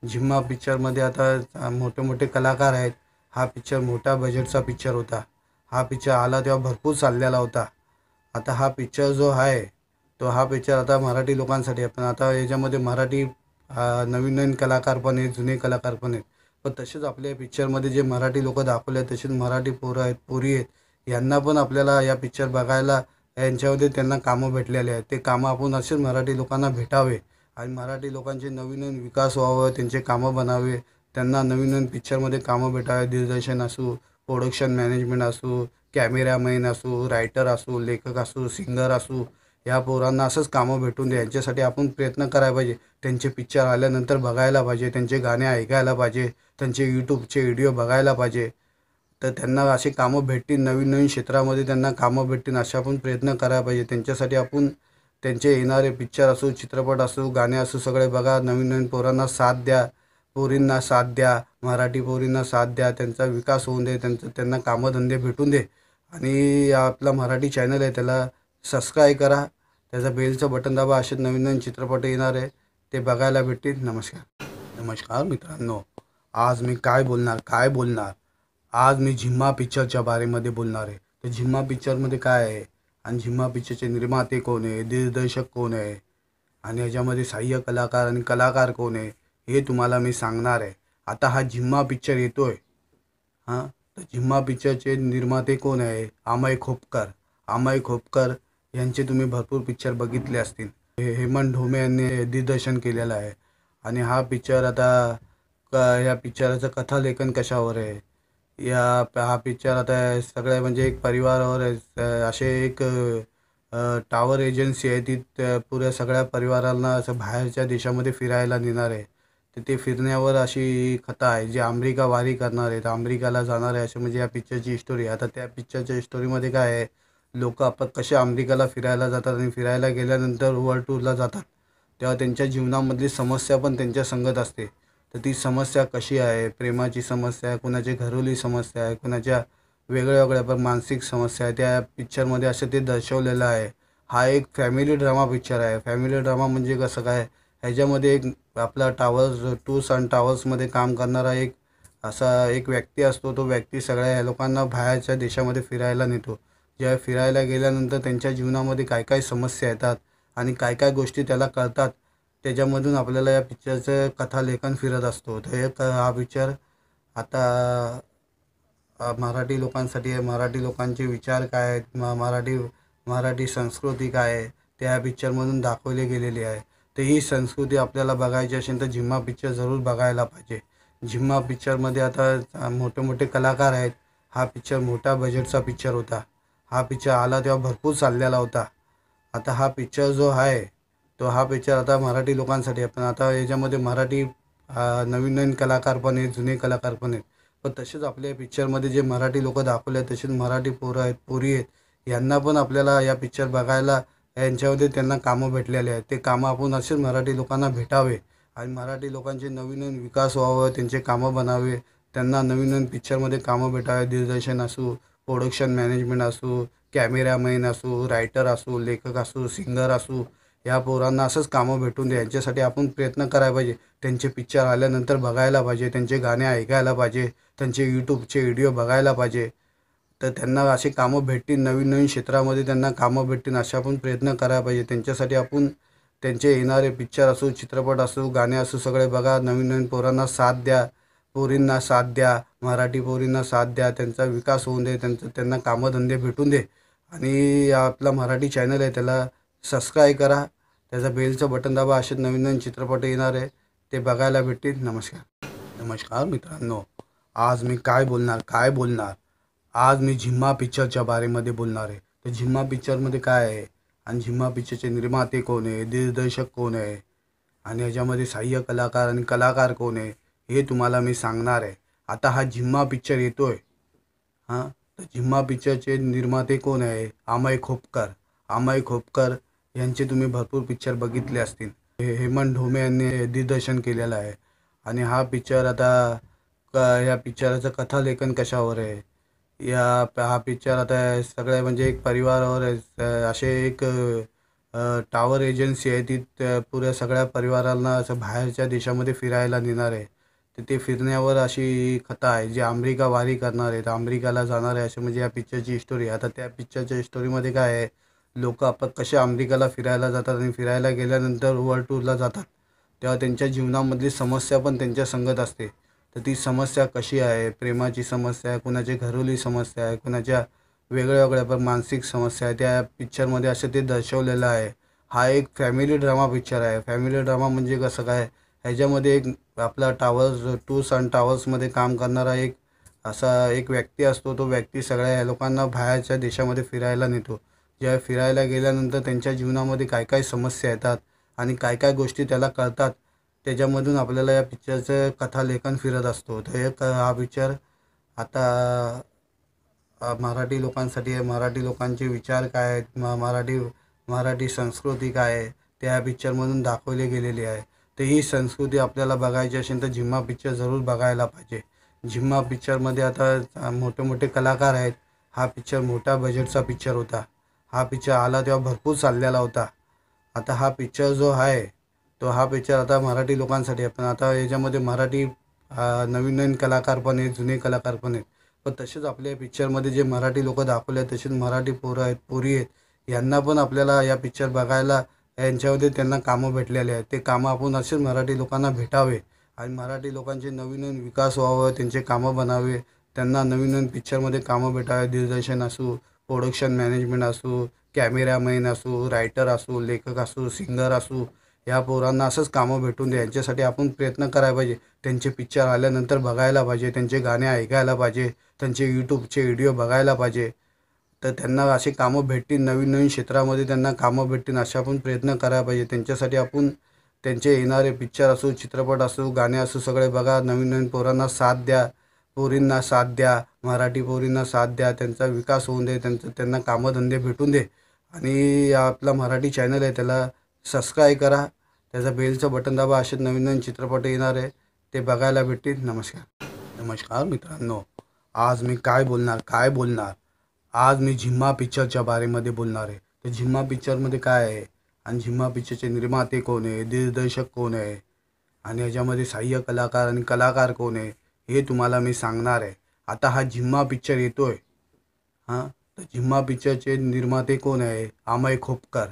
S2: झिम्मा पिक्चरमध्ये आता मोठे मोठे कलाकार आहेत हा पिक्चर मोठा बजेटचा पिक्चर होता हा पिक्चर आला तेव्हा भरपूर चाललेला होता आता हा पिक्चर जो आहे तो हा पिक्चर आता मराठी लोकांसाठी आहे पण आता याच्यामध्ये मराठी नवीन नवीन कलाकार पण आहेत जुने कलाकार पण आहेत पण तसेच आपल्या पिक्चरमध्ये जे मराठी लोक दाखवले आहेत तसेच मराठी पोरं आहेत पोरी आहेत यांना पण आपल्याला या पिक्चर बघायला यांच्यामध्ये त्यांना कामं भेटलेले आहेत ते कामं आपण असेच मराठी लोकांना भेटावे आणि मराठी लोकांचे नवीन नवीन विकास व्हावं त्यांचे कामं बनावे त्यांना नवीन नवीन पिक्चरमध्ये कामं भेटावे दिग्दर्शन असू प्रोडक्शन मॅनेजमेंट असू कॅमेरामॅन असू रायटर असू लेखक असू सिंगर असू या पोरांना असंच कामं भेटून दे यांच्यासाठी आपण प्रयत्न करायला पाहिजे त्यांचे पिक्चर आल्यानंतर बघायला पाहिजे त्यांचे गाणे ऐकायला पाहिजे त्यांचे यूट्यूबचे व्हिडिओ बघायला पाहिजे तर त्यांना असे कामं भेटतील नवीन नवीन क्षेत्रामध्ये त्यांना कामं भेटतील असे आपण प्रयत्न करायला पाहिजे त्यांच्यासाठी आपण त्यांचे येणारे पिक्चर असो चित्रपट असो गाणे असो सगळे बघा नवीन नवीन पोरांना साथ द्या पोरींना साथ द्या मराठी पोरींना साथ द्या त्यांचा विकास होऊन दे त्यांचं त्यांना कामंधंदे भेटून दे आणि आपला मराठी चॅनल आहे त्याला सबस्क्राईब करा त्याचा बेलचं बटन दाबा असे नवीन नवीन चित्रपट येणार आहे ते बघायला भेटतील नमस्कार नमस्कार मित्रांनो आज मी काय बोलणार काय बोलणार आज मी झिम्मा पिक्चरच्या बारेमध्ये बोलणार आहे तर झिम्मा पिक्चरमध्ये काय आहे आणि झिम्मा पिक्चरचे निर्माते कोण आहे दिग्दर्शक कोण आहे आणि ह्याच्यामध्ये सहाय्य कलाकार आणि कलाकार कोण आहे हे तुम्हाला मी सांगणार आहे आता हा झिम्मा पिक्चर येतो आहे हां तर झिम्मा पिक्चरचे निर्माते कोण आहे अमय खोपकर अमय खोपकर यांचे तुम्ही भरपूर पिक्चर बघितले असतील हे हेमंत ढोमे यांनी दिग्दर्शन केलेलं आहे आणि हा पिक्चर आता क ह्या पिक्चराचं कथालेखन कशावर आहे या हा पिक्चर आता सगळ्या म्हणजे एक परिवारावर असे एक टावर एजन्सी आहे ती पुऱ्या सगळ्या परिवारांना असं बाहेरच्या देशामध्ये फिरायला नेणार आहे तर ते फिरण्यावर अशी कथा आहे जी अमेरिका वारी करणार आहे तर अमेरिकाला जाणार आहे असे म्हणजे या पिक्चरची स्टोरी आता त्या पिक्चरच्या स्टोरीमध्ये काय आहे लोक आप कसे अमेरिकाला फिरायला जातात आणि फिरायला गेल्यानंतर वर्ल्ड टूरला जातात तेव्हा त्यांच्या जीवनामधली समस्या पण त्यांच्या संगत असते तर ती समस्या कशी आहे प्रेमाची समस्या आहे कुणाची घरोली समस्या आहे कुणाच्या वेगळ्या वेगळ्या पण मानसिक समस्या आहे त्या पिक्चरमध्ये असं ते दर्शवलेलं आहे हा एक फॅमिली ड्रामा पिक्चर आहे फॅमिली ड्रामा म्हणजे कसं काय ह्याच्यामध्ये एक आपला टावर्स टूर्स अँड टावर्समध्ये काम करणारा एक असा एक व्यक्ती असतो तो व्यक्ती सगळ्या लोकांना बाहेरच्या देशामध्ये फिरायला नेतो ज्या फिरायला गेल्यानंतर त्यांच्या जीवनामध्ये काय काय समस्या येतात आणि काय काय गोष्टी त्याला कळतात त्याच्यामधून आपल्याला या पिक्चरचं कथालेखन फिरत असतो तर हे क हा पिक्चर आता मराठी लोकांसाठी आहे मराठी लोकांचे विचार काय आहेत म मराठी मराठी संस्कृती काय आहे ते ह्या पिक्चरमधून दाखवली गेलेली आहे तर ही संस्कृती आपल्याला बघायची असेल तर झिम्मा पिक्चर जरूर बघायला पाहिजे झिम्मा पिक्चरमध्ये आता मोठे मोठे कलाकार आहेत हा पिक्चर मोठा बजेटचा पिक्चर होता हा पिक्चर आला तेव्हा भरपूर चाललेला होता आता हा पिक्चर जो आहे तो हा पिक्चर आता मराठी लोकांसाठी आहे पण आता याच्यामध्ये मराठी नवीन नवीन कलाकार पण आहेत जुने कलाकार पण आहेत पण तसेच आपल्या पिक्चरमध्ये जे मराठी लोक दाखवले आहेत तसेच मराठी पोरं आहेत पोरी आहेत यांना पण आपल्याला या पिक्चर बघायला यांच्यामध्ये त्यांना कामं भेटलेले आहेत ते कामं आपण असेच मराठी लोकांना भेटावे आणि मराठी लोकांचे नवीन नवीन विकास व्हावं त्यांचे कामं बनावे त्यांना नवीन नवीन पिक्चरमध्ये कामं भेटावे दिग्दर्शन असू प्रोडक्शन मॅनेजमेंट असू कॅमेरामॅन असू रायटर असू लेखक असू सिंगर असू या पोरांना असंच कामं भेटून दे यांच्यासाठी आपण प्रयत्न करायला पाहिजे त्यांचे पिक्चर आल्यानंतर बघायला पाहिजे त्यांचे गाणे ऐकायला पाहिजे त्यांचे यूट्यूबचे व्हिडिओ बघायला पाहिजे तर त्यांना असे कामं भेटतील नवीन नवीन क्षेत्रामध्ये त्यांना कामं भेटतील असे आपण प्रयत्न करायला पाहिजे त्यांच्यासाठी आपण त्यांचे येणारे पिक्चर असो चित्रपट असो गाणे असो सगळे बघा नवीन नवीन पोरांना साथ द्या पोरींना साथ द्या मराठी पोरींना साथ द्या त्यांचा विकास होऊन दे त्यांचं त्यांना कामधंदे भेटून दे आणि आपला मराठी चॅनल आहे त्याला सबस्क्राईब करा त्याचा बेलचं बटन दाबा असे नवीन नवीन चित्रपट येणार आहे ते बघायला भेटतील नमस्कार नमस्कार मित्रांनो आज मी काय बोलणार काय बोलणार आज मी झिम्मा पिक्चरच्या बारेमध्ये बोलणार आहे तर झिम्मा पिक्चरमध्ये काय आहे आणि झिम्मा पिक्चरचे निर्माते कोण आहे दिग्दर्शक कोण आहे आणि याच्यामध्ये सहाय्य कलाकार आणि कलाकार कोण आहे हे तुम्हाला मी सांगणार आहे आता हा झिम्मा पिक्चर येतो आहे हां तर झिम्मा पिक्चरचे निर्माते कोण आहे अमय खोपकर अमय खोपकर यांचे तुम्ही भरपूर पिक्चर बघितले असतील हे हेमंत ढोमे यांनी दिग्दर्शन केलेलं आहे आणि हा पिक्चर आता क या पिक्चराचं कथालेखन कशावर आहे या हा पिक्चर आता सगळ्या म्हणजे एक परिवारावर असे एक टावर एजन्सी आहे ती पुऱ्या सगळ्या परिवारांना असं बाहेरच्या देशामध्ये फिरायला नेणार आहे तर ते फिरण्यावर अशी कथा आहे जी अमेरिका वारी करणार आहे तर अमेरिकाला जाणार आहे असे म्हणजे या पिक्चरची स्टोरी आता त्या पिक्चरच्या स्टोरीमध्ये काय आहे लोक आपण कसे अमेरिकेला फिरायला जातात आणि फिरायला गेल्यानंतर वर्ल्ड टूरला जातात तेव्हा त्यांच्या जीवनामधली समस्या पण त्यांच्या संगत असते तर ती समस्या कशी आहे प्रेमाची समस्या आहे कुणाची घरोली समस्या आहे कुणाच्या वेगळ्या वेगळ्या पण मानसिक समस्या आहे त्या पिक्चरमध्ये असं ते दर्शवलेलं आहे हा एक फॅमिली ड्रामा पिक्चर आहे फॅमिली ड्रामा म्हणजे कसं काय ह्याच्यामध्ये एक आपला टावर्स टूर्स अँड टावर्समध्ये काम करणारा एक असा एक व्यक्ती असतो तो व्यक्ती सगळ्या लोकांना बाहेरच्या देशामध्ये फिरायला नेतो ज्या फिरायला गेल्यानंतर त्यांच्या जीवनामध्ये काय काय समस्या येतात आणि काय काय गोष्टी त्याला कळतात त्याच्यामधून आपल्याला या पिक्चरचं कथालेखन फिरत असतो तर एक हा पिक्चर आता मराठी लोकांसाठी आहे मराठी लोकांचे विचार काय आहेत म मराठी मराठी संस्कृती काय आहे त्या पिक्चरमधून दाखवली गेलेली आहे तर ही संस्कृती आपल्याला बघायची असेल तर झिम्मा पिक्चर जरूर बघायला पाहिजे झिम्मा पिक्चरमध्ये आता मोठे मोठे कलाकार आहेत हा पिक्चर मोठा बजेटचा पिक्चर होता हा पिक्चर आला तेव्हा भरपूर चाललेला होता आता हा पिक्चर जो आहे तो हा पिक्चर आता मराठी लोकांसाठी आहे पण आता याच्यामध्ये मराठी नवीन नवीन कलाकार पण आहेत जुने कलाकार पण आहेत पण तसेच आपल्या पिक्चरमध्ये जे मराठी लोक दाखवले आहेत तसेच मराठी पोरं आहेत पोरी आहेत यांना पण आपल्याला या पिक्चर बघायला यांच्यामध्ये त्यांना कामं भेटलेले आहेत ते कामं आपण असेच मराठी लोकांना भेटावे आणि मराठी लोकांचे नवीन नवीन विकास व्हावं त्यांचे कामं बनावे त्यांना नवीन नवीन पिक्चरमध्ये कामं भेटावे दिग्दर्शन असू प्रोडक्शन मॅनेजमेंट असू कॅमेरामॅन असू रायटर असू लेखक असू सिंगर असू या पोरांना असंच कामं भेटून द्या यांच्यासाठी आपण प्रयत्न करायला पाहिजे त्यांचे पिक्चर आल्यानंतर बघायला पाहिजे त्यांचे गाणे ऐकायला पाहिजे त्यांचे यूट्यूबचे व्हिडिओ बघायला पाहिजे तर त्यांना असे कामं भेटतील नवीन नवीन क्षेत्रामध्ये त्यांना कामं भेटतील असे आपण प्रयत्न करायला पाहिजे त्यांच्यासाठी आपण त्यांचे येणारे पिक्चर असो चित्रपट असू गाणे असू सगळे बघा नवीन नवीन पोरांना साथ द्या पोरींना साथ द्या मराठी पोरींना साथ द्या त्यांचा विकास होऊन दे त्यांचं त्यांना कामधंदे भेटून दे आणि आपला मराठी चॅनल आहे त्याला सबस्क्राईब करा त्याचा बेलचं बटन दाबा असे नवीन नवीन चित्रपट येणार आहे ते बघायला भेटतील नमस्कार नमस्कार मित्रांनो आज मी काय बोलणार काय बोलणार आज मी झिम्मा पिक्चरच्या बारेमध्ये बोलणार आहे तर झिम्मा पिक्चरमध्ये काय आहे आणि झिम्मा पिक्चरचे निर्माते कोण आहे दिग्दर्शक कोण आहे आणि याच्यामध्ये सहाय्य कलाकार आणि कलाकार कोण आहे हे तुम्हाला मी सांगणार आहे आता हा झिम्मा पिक्चर येतोय हां तर झिम्मा पिक्चरचे निर्माते कोण आहे आमाई खोपकर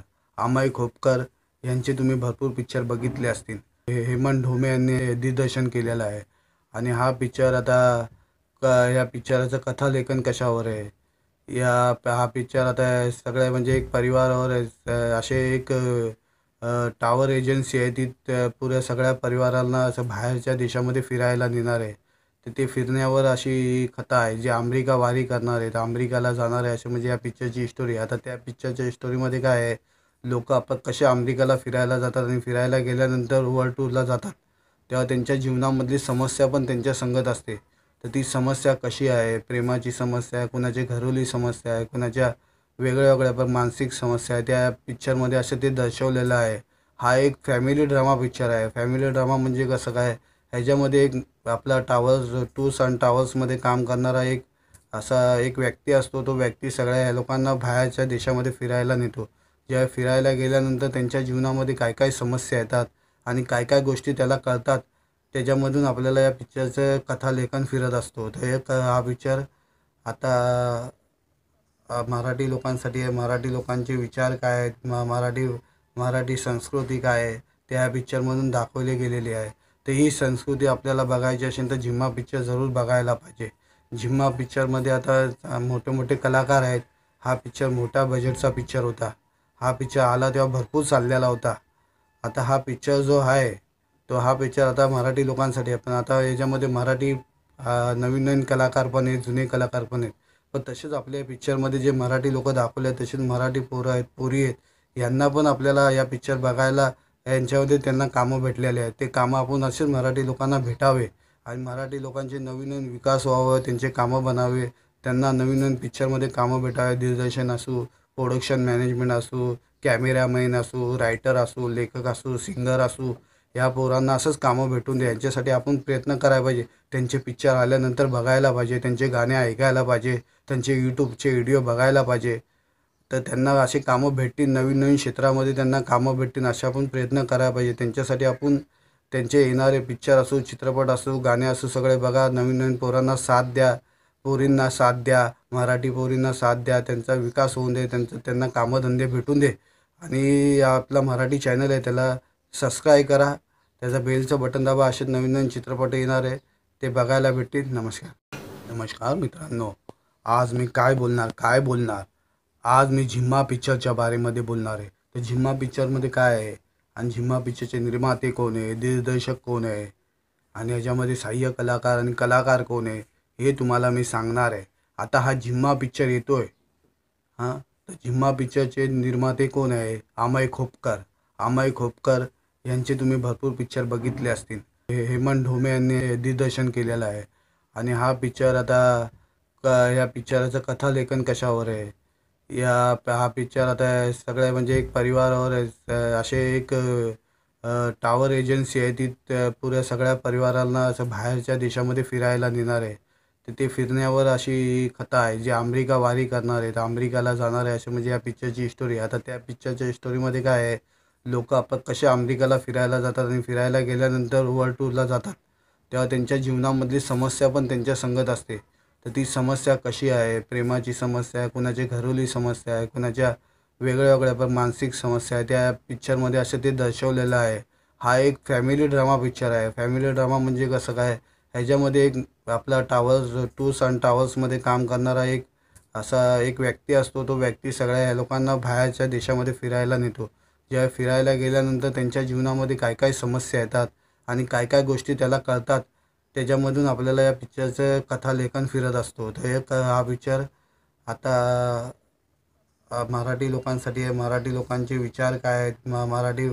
S2: आमाई खोपकर यांचे तुम्ही भरपूर पिक्चर बघितले असतील हेमंत ढोमे यांनी दिग्दर्शन केलेलं आहे आणि हा पिक्चर आता क या पिक्चराचं कथालेखन कशावर आहे या हा पिक्चर आता सगळ्या म्हणजे एक परिवारावर आहे असे एक टावर एजन्सी आहे ती पुऱ्या सगळ्या परिवारांना असं बाहेरच्या देशामध्ये फिरायला नेणार आहे तिथे फिरण्यावर अशी कथा आहे जी अमेरिका वारी करणार आहेत अमेरिकाला जाणार आहे अशी म्हणजे या पिक्चरची स्टोरी आता त्या पिक्चरच्या स्टोरीमध्ये काय आहे लोक आपण कसे अमेरिकाला फिरायला जातात आणि फिरायला गेल्यानंतर वर्ल्ड टूरला जातात तेव्हा त्यांच्या जीवनामधली समस्या पण त्यांच्या संगत असते तर ती समस्या कशी आहे प्रेमाची समस्या आहे कुणाची घरोली समस्या आहे कुणाच्या वेगळ्या वेगळ्या पण मानसिक समस्या आहे त्या पिक्चरमध्ये असं ते दर्शवलेलं आहे हा एक फॅमिली ड्रामा पिक्चर आहे फॅमिली ड्रामा म्हणजे कसं काय ह्याच्यामध्ये एक आपला टावर्स टू सन टावर्समध्ये काम करणारा एक असा एक व्यक्ती असतो तो व्यक्ती सगळ्या ह्या लोकांना बाहेरच्या देशामध्ये फिरायला नेतो ज्या फिरायला गेल्यानंतर त्यांच्या जीवनामध्ये काय काय समस्या येतात आणि काय काय गोष्टी त्याला कळतात त्याच्यामधून आपल्याला या पिक्चरचं कथालेखन फिरत असतो तर हे क हा पिक्चर आता मराठी लोकांसाठी आहे मराठी लोकांचे विचार काय आहेत म मराठी मराठी संस्कृती काय आहे त्या पिक्चरमधून दाखवले गेलेली आहे ते ही संस्कृती आपल्याला बघायची असेल तर झिम्मा पिक्चर जरूर बघायला पाहिजे झिम्मा पिक्चरमध्ये आता मोठे मोठे कलाकार आहेत हा पिक्चर मोठा बजेटचा पिक्चर होता हा पिक्चर आला तेव्हा भरपूर चाललेला होता आता हा पिक्चर जो आहे तो हा पिक्चर आता मराठी लोकांसाठी आहे पण आता याच्यामध्ये मराठी नवीन नवीन कलाकार पण आहेत जुने कलाकार पण आहेत पण तसेच आपल्या पिक्चरमध्ये जे मराठी लोक दाखवले आहेत तसेच मराठी पोरं आहेत पोरी आहेत यांना पण आपल्याला या पिक्चर बघायला यांच्यामध्ये त्यांना कामं भेटलेले आहेत ते कामं आपण असेच मराठी लोकांना भेटावे आणि मराठी लोकांचे नवीन नवीन विकास व्हावं त्यांचे कामं बनावे त्यांना नवीन नवीन पिक्चरमध्ये कामं भेटावे दिग्दर्शन असू प्रोडक्शन मॅनेजमेंट असू कॅमेरामॅन असू रायटर असू लेखक असू सिंगर असू या पोरांना असंच कामं भेटून दे यांच्यासाठी आपण प्रयत्न करायला पाहिजे त्यांचे पिक्चर आल्यानंतर बघायला पाहिजे त्यांचे गाणे ऐकायला पाहिजे त्यांचे यूट्यूबचे व्हिडिओ बघायला पाहिजे तर त्यांना असे कामं भेटतील नवीन नवीन क्षेत्रामध्ये त्यांना कामं भेटतील असे आपण प्रयत्न करायला पाहिजे त्यांच्यासाठी आपण त्यांचे येणारे पिक्चर असो चित्रपट असो गाणे असो सगळे बघा नवीन नवीन पोरांना साथ द्या पोरींना साथ द्या मराठी पोरींना साथ द्या त्यांचा विकास होऊन दे त्यांचं त्यांना कामधंदे भेटून दे आणि आपला मराठी चॅनल आहे त्याला सबस्क्राईब करा त्याचा बेलचं बटन दाबा असे नवीन नवीन चित्रपट येणार आहे ते बघायला भेटतील नमस्कार नमस्कार मित्रांनो आज मी काय बोलणार काय बोलणार आज मी झिम्मा पिक्चरच्या बारेमध्ये बोलणार आहे तर झिम्मा पिक्चरमध्ये काय आहे आणि झिम्मा पिक्चरचे निर्माते कोण आहे दिग्दर्शक कोण आहे आणि ह्याच्यामध्ये सहाय्य कलाकार आणि कलाकार कोण आहे हे तुम्हाला मी सांगणार आहे आता हा झिम्मा पिक्चर येतो आहे हां तर झिम्मा पिक्चरचे निर्माते कोण आहे अमय खोपकर अमय खोपकर यांचे तुम्ही भरपूर पिक्चर बघितले असतील हे हेमंत ढोमे यांनी दिग्दर्शन केलेलं आहे आणि हा पिक्चर आता ह्या पिक्चराचं कथालेखन कशावर आहे या हा पिक्चर आता सगळे म्हणजे एक परिवारावर असे एक टावर एजन्सी आहे ती पुऱ्या सगळ्या परिवारांना असं बाहेरच्या देशामध्ये फिरायला नेणार आहे तर ते फिरण्यावर अशी कथा आहे जी अमेरिका वारी करणार आहे तर अमेरिकाला जाणार आहे असे म्हणजे या पिक्चरची स्टोरी आहे आता त्या पिक्चरच्या स्टोरीमध्ये काय आहे लोक आपण कसे अमेरिकाला फिरायला जातात आणि फिरायला गेल्यानंतर वर्ल्ड टूरला जातात तेव्हा त्यांच्या जीवनामधली समस्या पण त्यांच्या संगत असते तर ती समस्या कशी आहे प्रेमाची समस्या आहे कुणाची घरोली समस्या आहे कुणाच्या वेगळ्या वेगळ्या पण मानसिक समस्या आहे त्या पिक्चरमध्ये असं ते दर्शवलेलं आहे हा एक फॅमिली ड्रामा पिक्चर आहे फॅमिली ड्रामा म्हणजे कसं काय ह्याच्यामध्ये एक आपला टावर्स टूर्स अँड टावर्समध्ये काम करणारा एक असा एक व्यक्ती असतो तो व्यक्ती सगळ्या लोकांना बाहेरच्या देशामध्ये फिरायला नेतो ज्या फिरायला गेल्यानंतर त्यांच्या जीवनामध्ये काय काय समस्या येतात आणि काय काय गोष्टी त्याला कळतात त्याच्यामधून आपल्याला या पिक्चरचं कथालेखन फिरत असतो तर हे हा पिक्चर आता मराठी लोकांसाठी आहे मराठी लोकांचे विचार काय आहेत म मराठी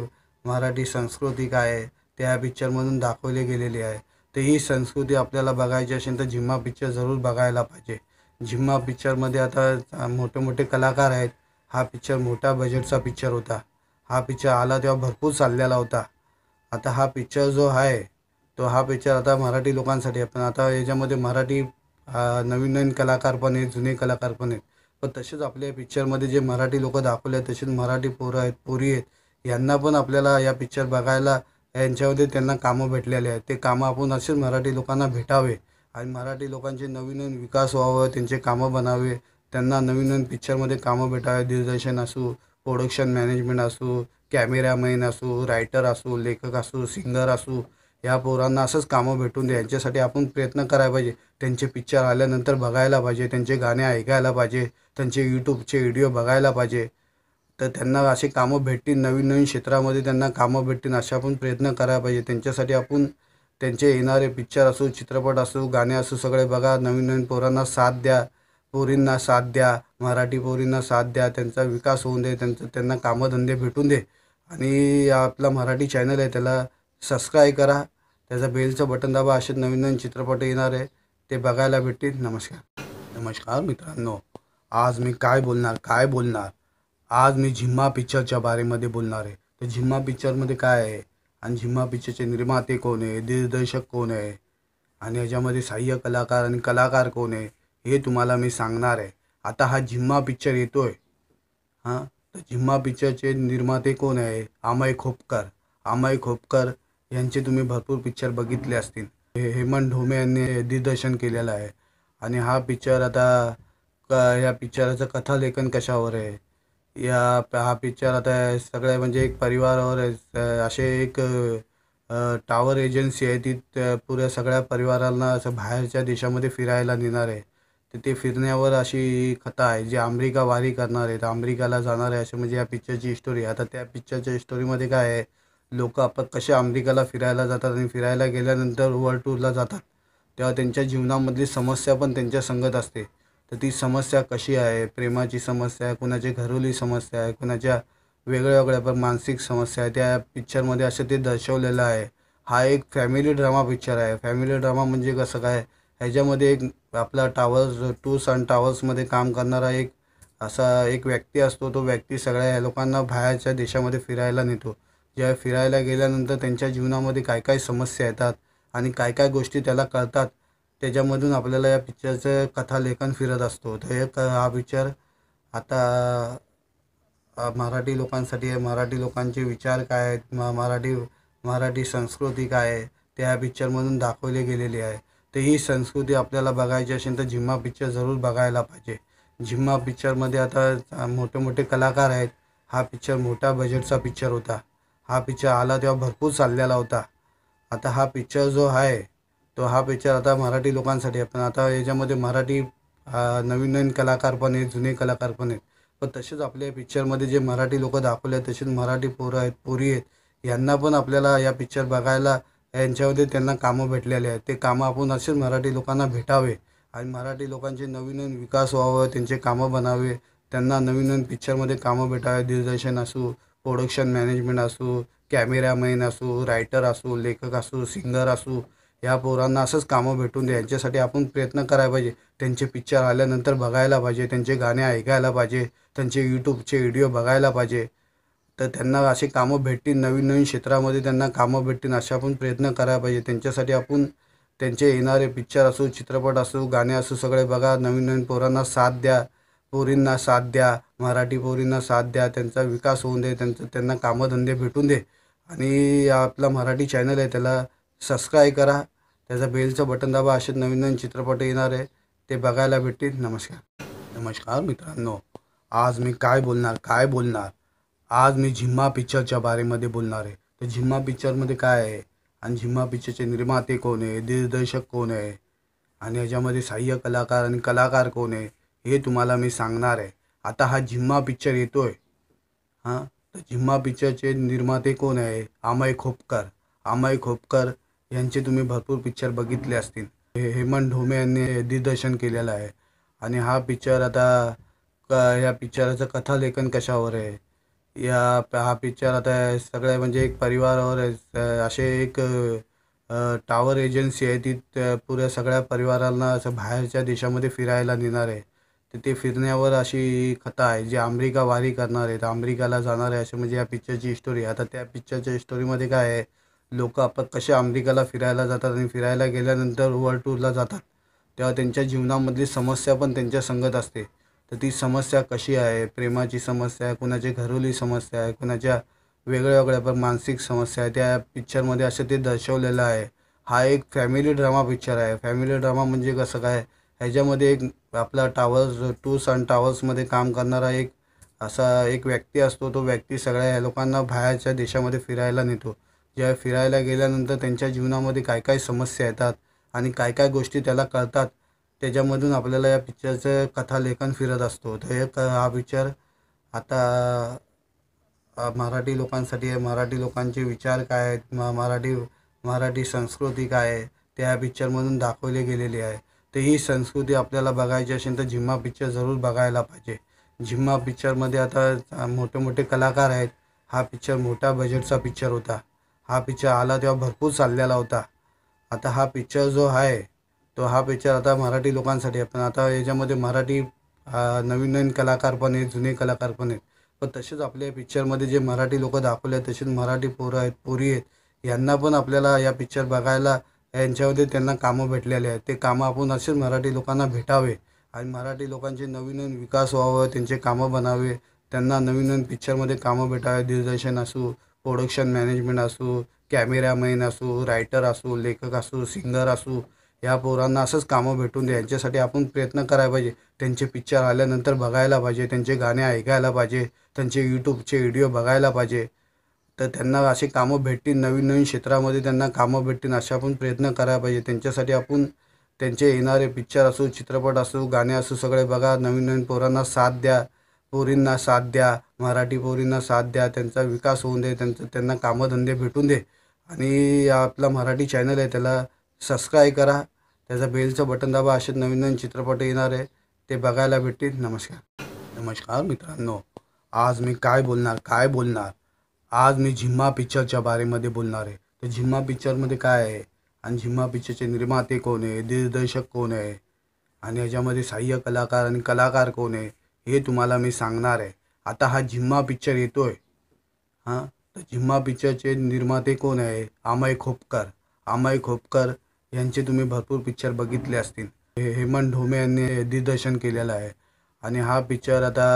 S2: मराठी संस्कृती काय आहे त्या ह्या पिक्चरमधून दाखवली गेलेली आहे तर ही संस्कृती आपल्याला बघायची असेल तर झिम्मा पिक्चर जरूर बघायला पाहिजे झिम्मा पिक्चरमध्ये आता मोठे मोठे कलाकार आहेत हा पिक्चर मोठा बजेटचा पिक्चर होता हा पिक्चर आला तेव्हा भरपूर चाललेला होता आता हा पिक्चर जो आहे तो हा पिक्चर आता मराठी लोकांसाठी आहे पण आता याच्यामध्ये मराठी नवीन नवीन कलाकार पण आहेत जुने कलाकार पण आहेत पण तसेच आपल्या पिक्चरमध्ये जे मराठी लोक दाखवले आहेत तसेच मराठी पोरं आहेत पोरी आहेत यांना पण आपल्याला या पिक्चर बघायला यांच्यामध्ये त्यांना कामं भेटलेले आहेत ते कामं आपण असेच मराठी लोकांना भेटावे आणि मराठी लोकांचे नवीन नवीन विकास व्हावं त्यांचे कामं बनावे त्यांना नवीन नवीन पिक्चरमध्ये कामं भेटावे दिग्दर्शन असू प्रोडक्शन मॅनेजमेंट असू कॅमेरामॅन असू रायटर असू लेखक असू सिंगर असू या पोरांना असंच कामं भेटून दे यांच्यासाठी आपण प्रयत्न करायला पाहिजे त्यांचे पिक्चर आल्यानंतर बघायला पाहिजे त्यांचे गाणे ऐकायला पाहिजे त्यांचे यूट्यूबचे व्हिडिओ बघायला पाहिजे तर त्यांना असे कामं भेटतील नवीन नवीन क्षेत्रामध्ये त्यांना कामं भेटतील असे आपण प्रयत्न करायला पाहिजे त्यांच्यासाठी आपण त्यांचे येणारे पिक्चर असो चित्रपट असो गाणे असो सगळे बघा नवीन नवीन पोरांना साथ द्या पोरींना साथ द्या मराठी पोरींना साथ द्या त्यांचा विकास होऊन दे त्यांचं त्यांना कामधंदे भेटून दे आणि आपला मराठी चॅनल आहे त्याला सबस्क्राईब करा त्याचं बेलचं बटन दाबा असे नवीन नवीन चित्रपट येणार आहे ते बघायला भेटतील नमस्कार नमस्कार मित्रांनो आज मी काय बोलणार काय बोलणार आज मी झिम्मा पिक्चरच्या बारेमध्ये बोलणार आहे तर झिम्मा पिक्चरमध्ये काय आहे आणि झिम्मा पिक्चरचे निर्माते कोण आहे दिग्दर्शक कोण आहे आणि याच्यामध्ये सहाय्य कलाकार आणि कलाकार कोण आहे हे तुम्हाला मी सांगणार आहे आता हा झिम्मा पिक्चर येतो आहे हां तर झिम्मा पिक्चरचे निर्माते कोण आहे अमय खोपकर अमय खोपकर यांचे तुम्ही भरपूर पिक्चर बघितले असतील हे हेमंत ढोमे यांनी दिग्दर्शन केलेलं आहे आणि हा पिक्चर आता क या पिक्चराचं कथालेखन कशावर आहे या हा पिक्चर आता सगळ्या म्हणजे एक परिवारावर असे एक टावर एजन्सी आहे ती पुऱ्या सगळ्या परिवारांना असं बाहेरच्या देशामध्ये फिरायला नेणार आहे तर ते फिरण्यावर अशी कथा आहे जी अमेरिका वारी करणार आहे तर अमेरिकाला जाणार आहे असे म्हणजे या पिक्चरची स्टोरी आता त्या पिक्चरच्या स्टोरीमध्ये काय आहे लोक आपण कसे अमेरिकेला फिरायला जातात आणि फिरायला गेल्यानंतर वर्ल्ड टूरला जातात तेव्हा त्यांच्या जीवनामधली समस्या पण त्यांच्या संगत असते तर ती समस्या कशी आहे प्रेमाची समस्या आहे कुणाची घरोली समस्या आहे कुणाच्या वेगळ्या वेगळ्या पण मानसिक समस्या आहे त्या पिक्चरमध्ये असं ते दर्शवलेलं आहे हा एक फॅमिली ड्रामा पिक्चर आहे फॅमिली ड्रामा म्हणजे कसं काय ह्याच्यामध्ये एक आपला टावर्स टूर्स अँड टावर्समध्ये काम करणारा एक असा एक व्यक्ती असतो तो व्यक्ती सगळ्या लोकांना बाहेरच्या देशामध्ये फिरायला नेतो ज्या फिरायला गेल्यानंतर त्यांच्या जीवनामध्ये काय काय समस्या येतात आणि काय काय गोष्टी त्याला कळतात त्याच्यामधून आपल्याला या पिक्चरचं कथालेखन फिरत असतो तर एक हा पिक्चर आता मराठी लोकांसाठी आहे मराठी लोकांचे विचार काय आहेत म मराठी मराठी संस्कृती काय आहे ते ह्या पिक्चरमधून दाखवली गेलेली आहे तर ही संस्कृती आपल्याला बघायची असेल तर झिम्मा पिक्चर जरूर बघायला पाहिजे झिम्मा पिक्चरमध्ये आता मोठे मोठे कलाकार आहेत हा पिक्चर मोठा बजेटचा पिक्चर होता हा पिक्चर आला तेव्हा भरपूर चाललेला होता आता हा पिक्चर जो आहे तो हा पिक्चर आता मराठी लोकांसाठी आहे पण आता याच्यामध्ये मराठी नवीन नवीन कलाकार पण आहेत जुने कलाकार पण आहेत पण तसेच आपल्या पिक्चरमध्ये जे मराठी लोक दाखवले आहेत तसेच मराठी पोरं आहेत पोरी आहेत यांना पण आपल्याला या पिक्चर बघायला यांच्यामध्ये त्यांना कामं भेटलेले आहेत ते कामं आपण असेच मराठी लोकांना भेटावे आणि मराठी लोकांचे नवीन नवीन विकास व्हावं त्यांचे कामं बनावे त्यांना नवीन नवीन पिक्चरमध्ये कामं भेटावे दिग्दर्शन असू प्रोडक्शन मॅनेजमेंट असू कॅमेरामॅन असू रायटर असू लेखक असू सिंगर असू या पोरांना असंच कामं भेटून दे यांच्यासाठी आपण प्रयत्न करायला पाहिजे त्यांचे पिक्चर आल्यानंतर बघायला पाहिजे त्यांचे गाणे ऐकायला पाहिजे त्यांचे यूट्यूबचे व्हिडिओ बघायला पाहिजे तर त्यांना असे कामं भेटतील नवीन नवीन क्षेत्रामध्ये त्यांना कामं भेटतील असे आपण प्रयत्न करायला पाहिजे त्यांच्यासाठी आपण त्यांचे येणारे पिक्चर असो चित्रपट असो गाणे असो सगळे बघा नवीन नवीन पोरांना साथ द्या पोरींना साथ द्या मराठी पोरींना साथ द्या त्यांचा विकास होऊन दे त्यांचं त्यांना कामधंदे भेटून दे आणि आपला मराठी चॅनल आहे त्याला सबस्क्राईब करा त्याचा बेलचं बटन दाबा असे नवीन नवीन चित्रपट येणार आहे ते बघायला भेटतील नमस्कार नमस्कार मित्रांनो आज मी काय बोलणार काय बोलणार आज मी झिम्मा पिक्चरच्या बारेमध्ये बोलणार आहे तर झिम्मा पिक्चरमध्ये काय आहे आणि झिम्मा पिक्चरचे निर्माते कोण आहे दिग्दर्शक कोण आहे आणि याच्यामध्ये सहाय्य कलाकार आणि कलाकार कोण आहे हे तुम्हाला मी सांगणार आहे आता हा झिम्मा पिक्चर येतो आहे हां तर झिम्मा पिक्चरचे निर्माते कोण आहे आमय खोपकर आमय खोपकर यांचे तुम्ही भरपूर पिक्चर बघितले असतील हे हेमंत ढोमे यांनी दिग्दर्शन केलेलं आहे आणि हा पिक्चर आता क या पिक्चराचं कथालेखन कशावर आहे या हा पिक्चर आता सगळ्या म्हणजे एक परिवारावर असे एक टावर एजन्सी आहे ती पुऱ्या सगळ्या परिवारांना असं बाहेरच्या देशामध्ये फिरायला नेणार आहे तिथे फिरण्यावर अशी कथा आहे जी अमेरिका वारी करणार आहेत अमेरिकाला जाणार आहे असे म्हणजे या पिक्चरची स्टोरी आता त्या पिक्चरच्या स्टोरीमध्ये काय आहे लोक आपण कसे अमेरिकाला फिरायला जातात आणि फिरायला गेल्यानंतर वर्ल्ड टूरला जातात तेव्हा त्यांच्या जीवनामधली समस्या पण त्यांच्या संगत असते तर ती समस्या कशी आहे प्रेमाची समस्या आहे कुणाची घरोली समस्या आहे कुणाच्या वेगळ्या वेगळ्या पण मानसिक समस्या आहे त्या पिक्चरमध्ये असं ते दर्शवलेलं आहे हा एक फॅमिली ड्रामा पिक्चर आहे फॅमिली ड्रामा म्हणजे कसं काय ह्याच्यामध्ये एक आपला टावर्स टू सन टावर्समध्ये काम करणारा एक असा एक व्यक्ती असतो तो व्यक्ती सगळ्या ह्या लोकांना बाहेरच्या देशामध्ये फिरायला नेतो ज्या फिरायला गेल्यानंतर त्यांच्या जीवनामध्ये काय काय समस्या येतात आणि काय काय गोष्टी त्याला कळतात त्याच्यामधून आपल्याला या पिक्चरचं कथालेखन फिरत असतो तर हे क हा पिक्चर आता मराठी लोकांसाठी आहे मराठी लोकांचे विचार काय आहेत म मराठी मराठी संस्कृती काय आहे त्या पिक्चरमधून दाखवले गेलेले आहे ते ही संस्कृती आपल्याला बघायची असेल तर झिम्मा पिक्चर जरूर बघायला पाहिजे झिम्मा पिक्चरमध्ये आता मोठे मोठे कलाकार आहेत हा पिक्चर मोठा बजेटचा पिक्चर होता हा पिक्चर आला तेव्हा भरपूर चाललेला होता आता हा पिक्चर जो आहे तो हा पिक्चर आता मराठी लोकांसाठी पण आता याच्यामध्ये मराठी नवीन नवीन कलाकार पण आहेत जुने कलाकार पण आहेत पण तसेच आपल्या पिक्चरमध्ये जे मराठी लोक दाखवले आहेत तसेच मराठी पोरं आहेत पोरी आहेत यांना पण आपल्याला या पिक्चर बघायला यांच्यामध्ये त्यांना कामं भेटलेले आहेत ते कामं आपण असेच मराठी लोकांना भेटावे आणि मराठी लोकांचे नवीन नवीन विकास व्हावं त्यांचे कामं बनावे त्यांना नवीन नवीन पिक्चरमध्ये कामं भेटावे दिग्दर्शन असू प्रोडक्शन मॅनेजमेंट असू कॅमेरामॅन असू रायटर असू लेखक असू सिंगर असू या पोरांना असंच कामं भेटून द्या यांच्यासाठी आपण प्रयत्न करायला पाहिजे त्यांचे पिक्चर आल्यानंतर बघायला पाहिजे त्यांचे गाणे ऐकायला पाहिजे त्यांचे यूट्यूबचे व्हिडिओ बघायला पाहिजे तर त्यांना असे कामं भेटतील नवीन नवीन क्षेत्रामध्ये त्यांना कामं भेटतील असे आपण प्रयत्न करायला पाहिजे त्यांच्यासाठी आपण त्यांचे येणारे पिक्चर असो चित्रपट असो गाणे असो सगळे बघा नवीन नवीन पोरांना साथ द्या पोरींना साथ द्या मराठी पोरींना साथ द्या त्यांचा विकास होऊन दे त्यांचं त्यांना कामधंदे भेटून दे आणि आपला मराठी चॅनल आहे त्याला सबस्क्राईब करा त्याचा बेलचं बटन दाबा असे नवीन नवीन चित्रपट येणार आहे ते बघायला भेटतील नमस्कार नमस्कार मित्रांनो आज मी काय बोलणार काय बोलणार आज मी झिम्मा पिक्चरच्या बारेमध्ये बोलणार आहे तर झिम्मा पिक्चरमध्ये काय आहे आणि झिम्मा पिक्चरचे निर्माते कोण आहे दिग्दर्शक कोण आहे आणि ह्याच्यामध्ये सहाय्य कलाकार आणि कलाकार कोण आहे हे तुम्हाला मी सांगणार आहे आता हा झिम्मा पिक्चर येतो आहे हां तर झिम्मा पिक्चरचे निर्माते कोण आहे अमय खोपकर अमय खोपकर यांचे तुम्ही भरपूर पिक्चर बघितले असतील हे हेमंत ढोमे यांनी दिग्दर्शन केलेलं आहे आणि हा पिक्चर आता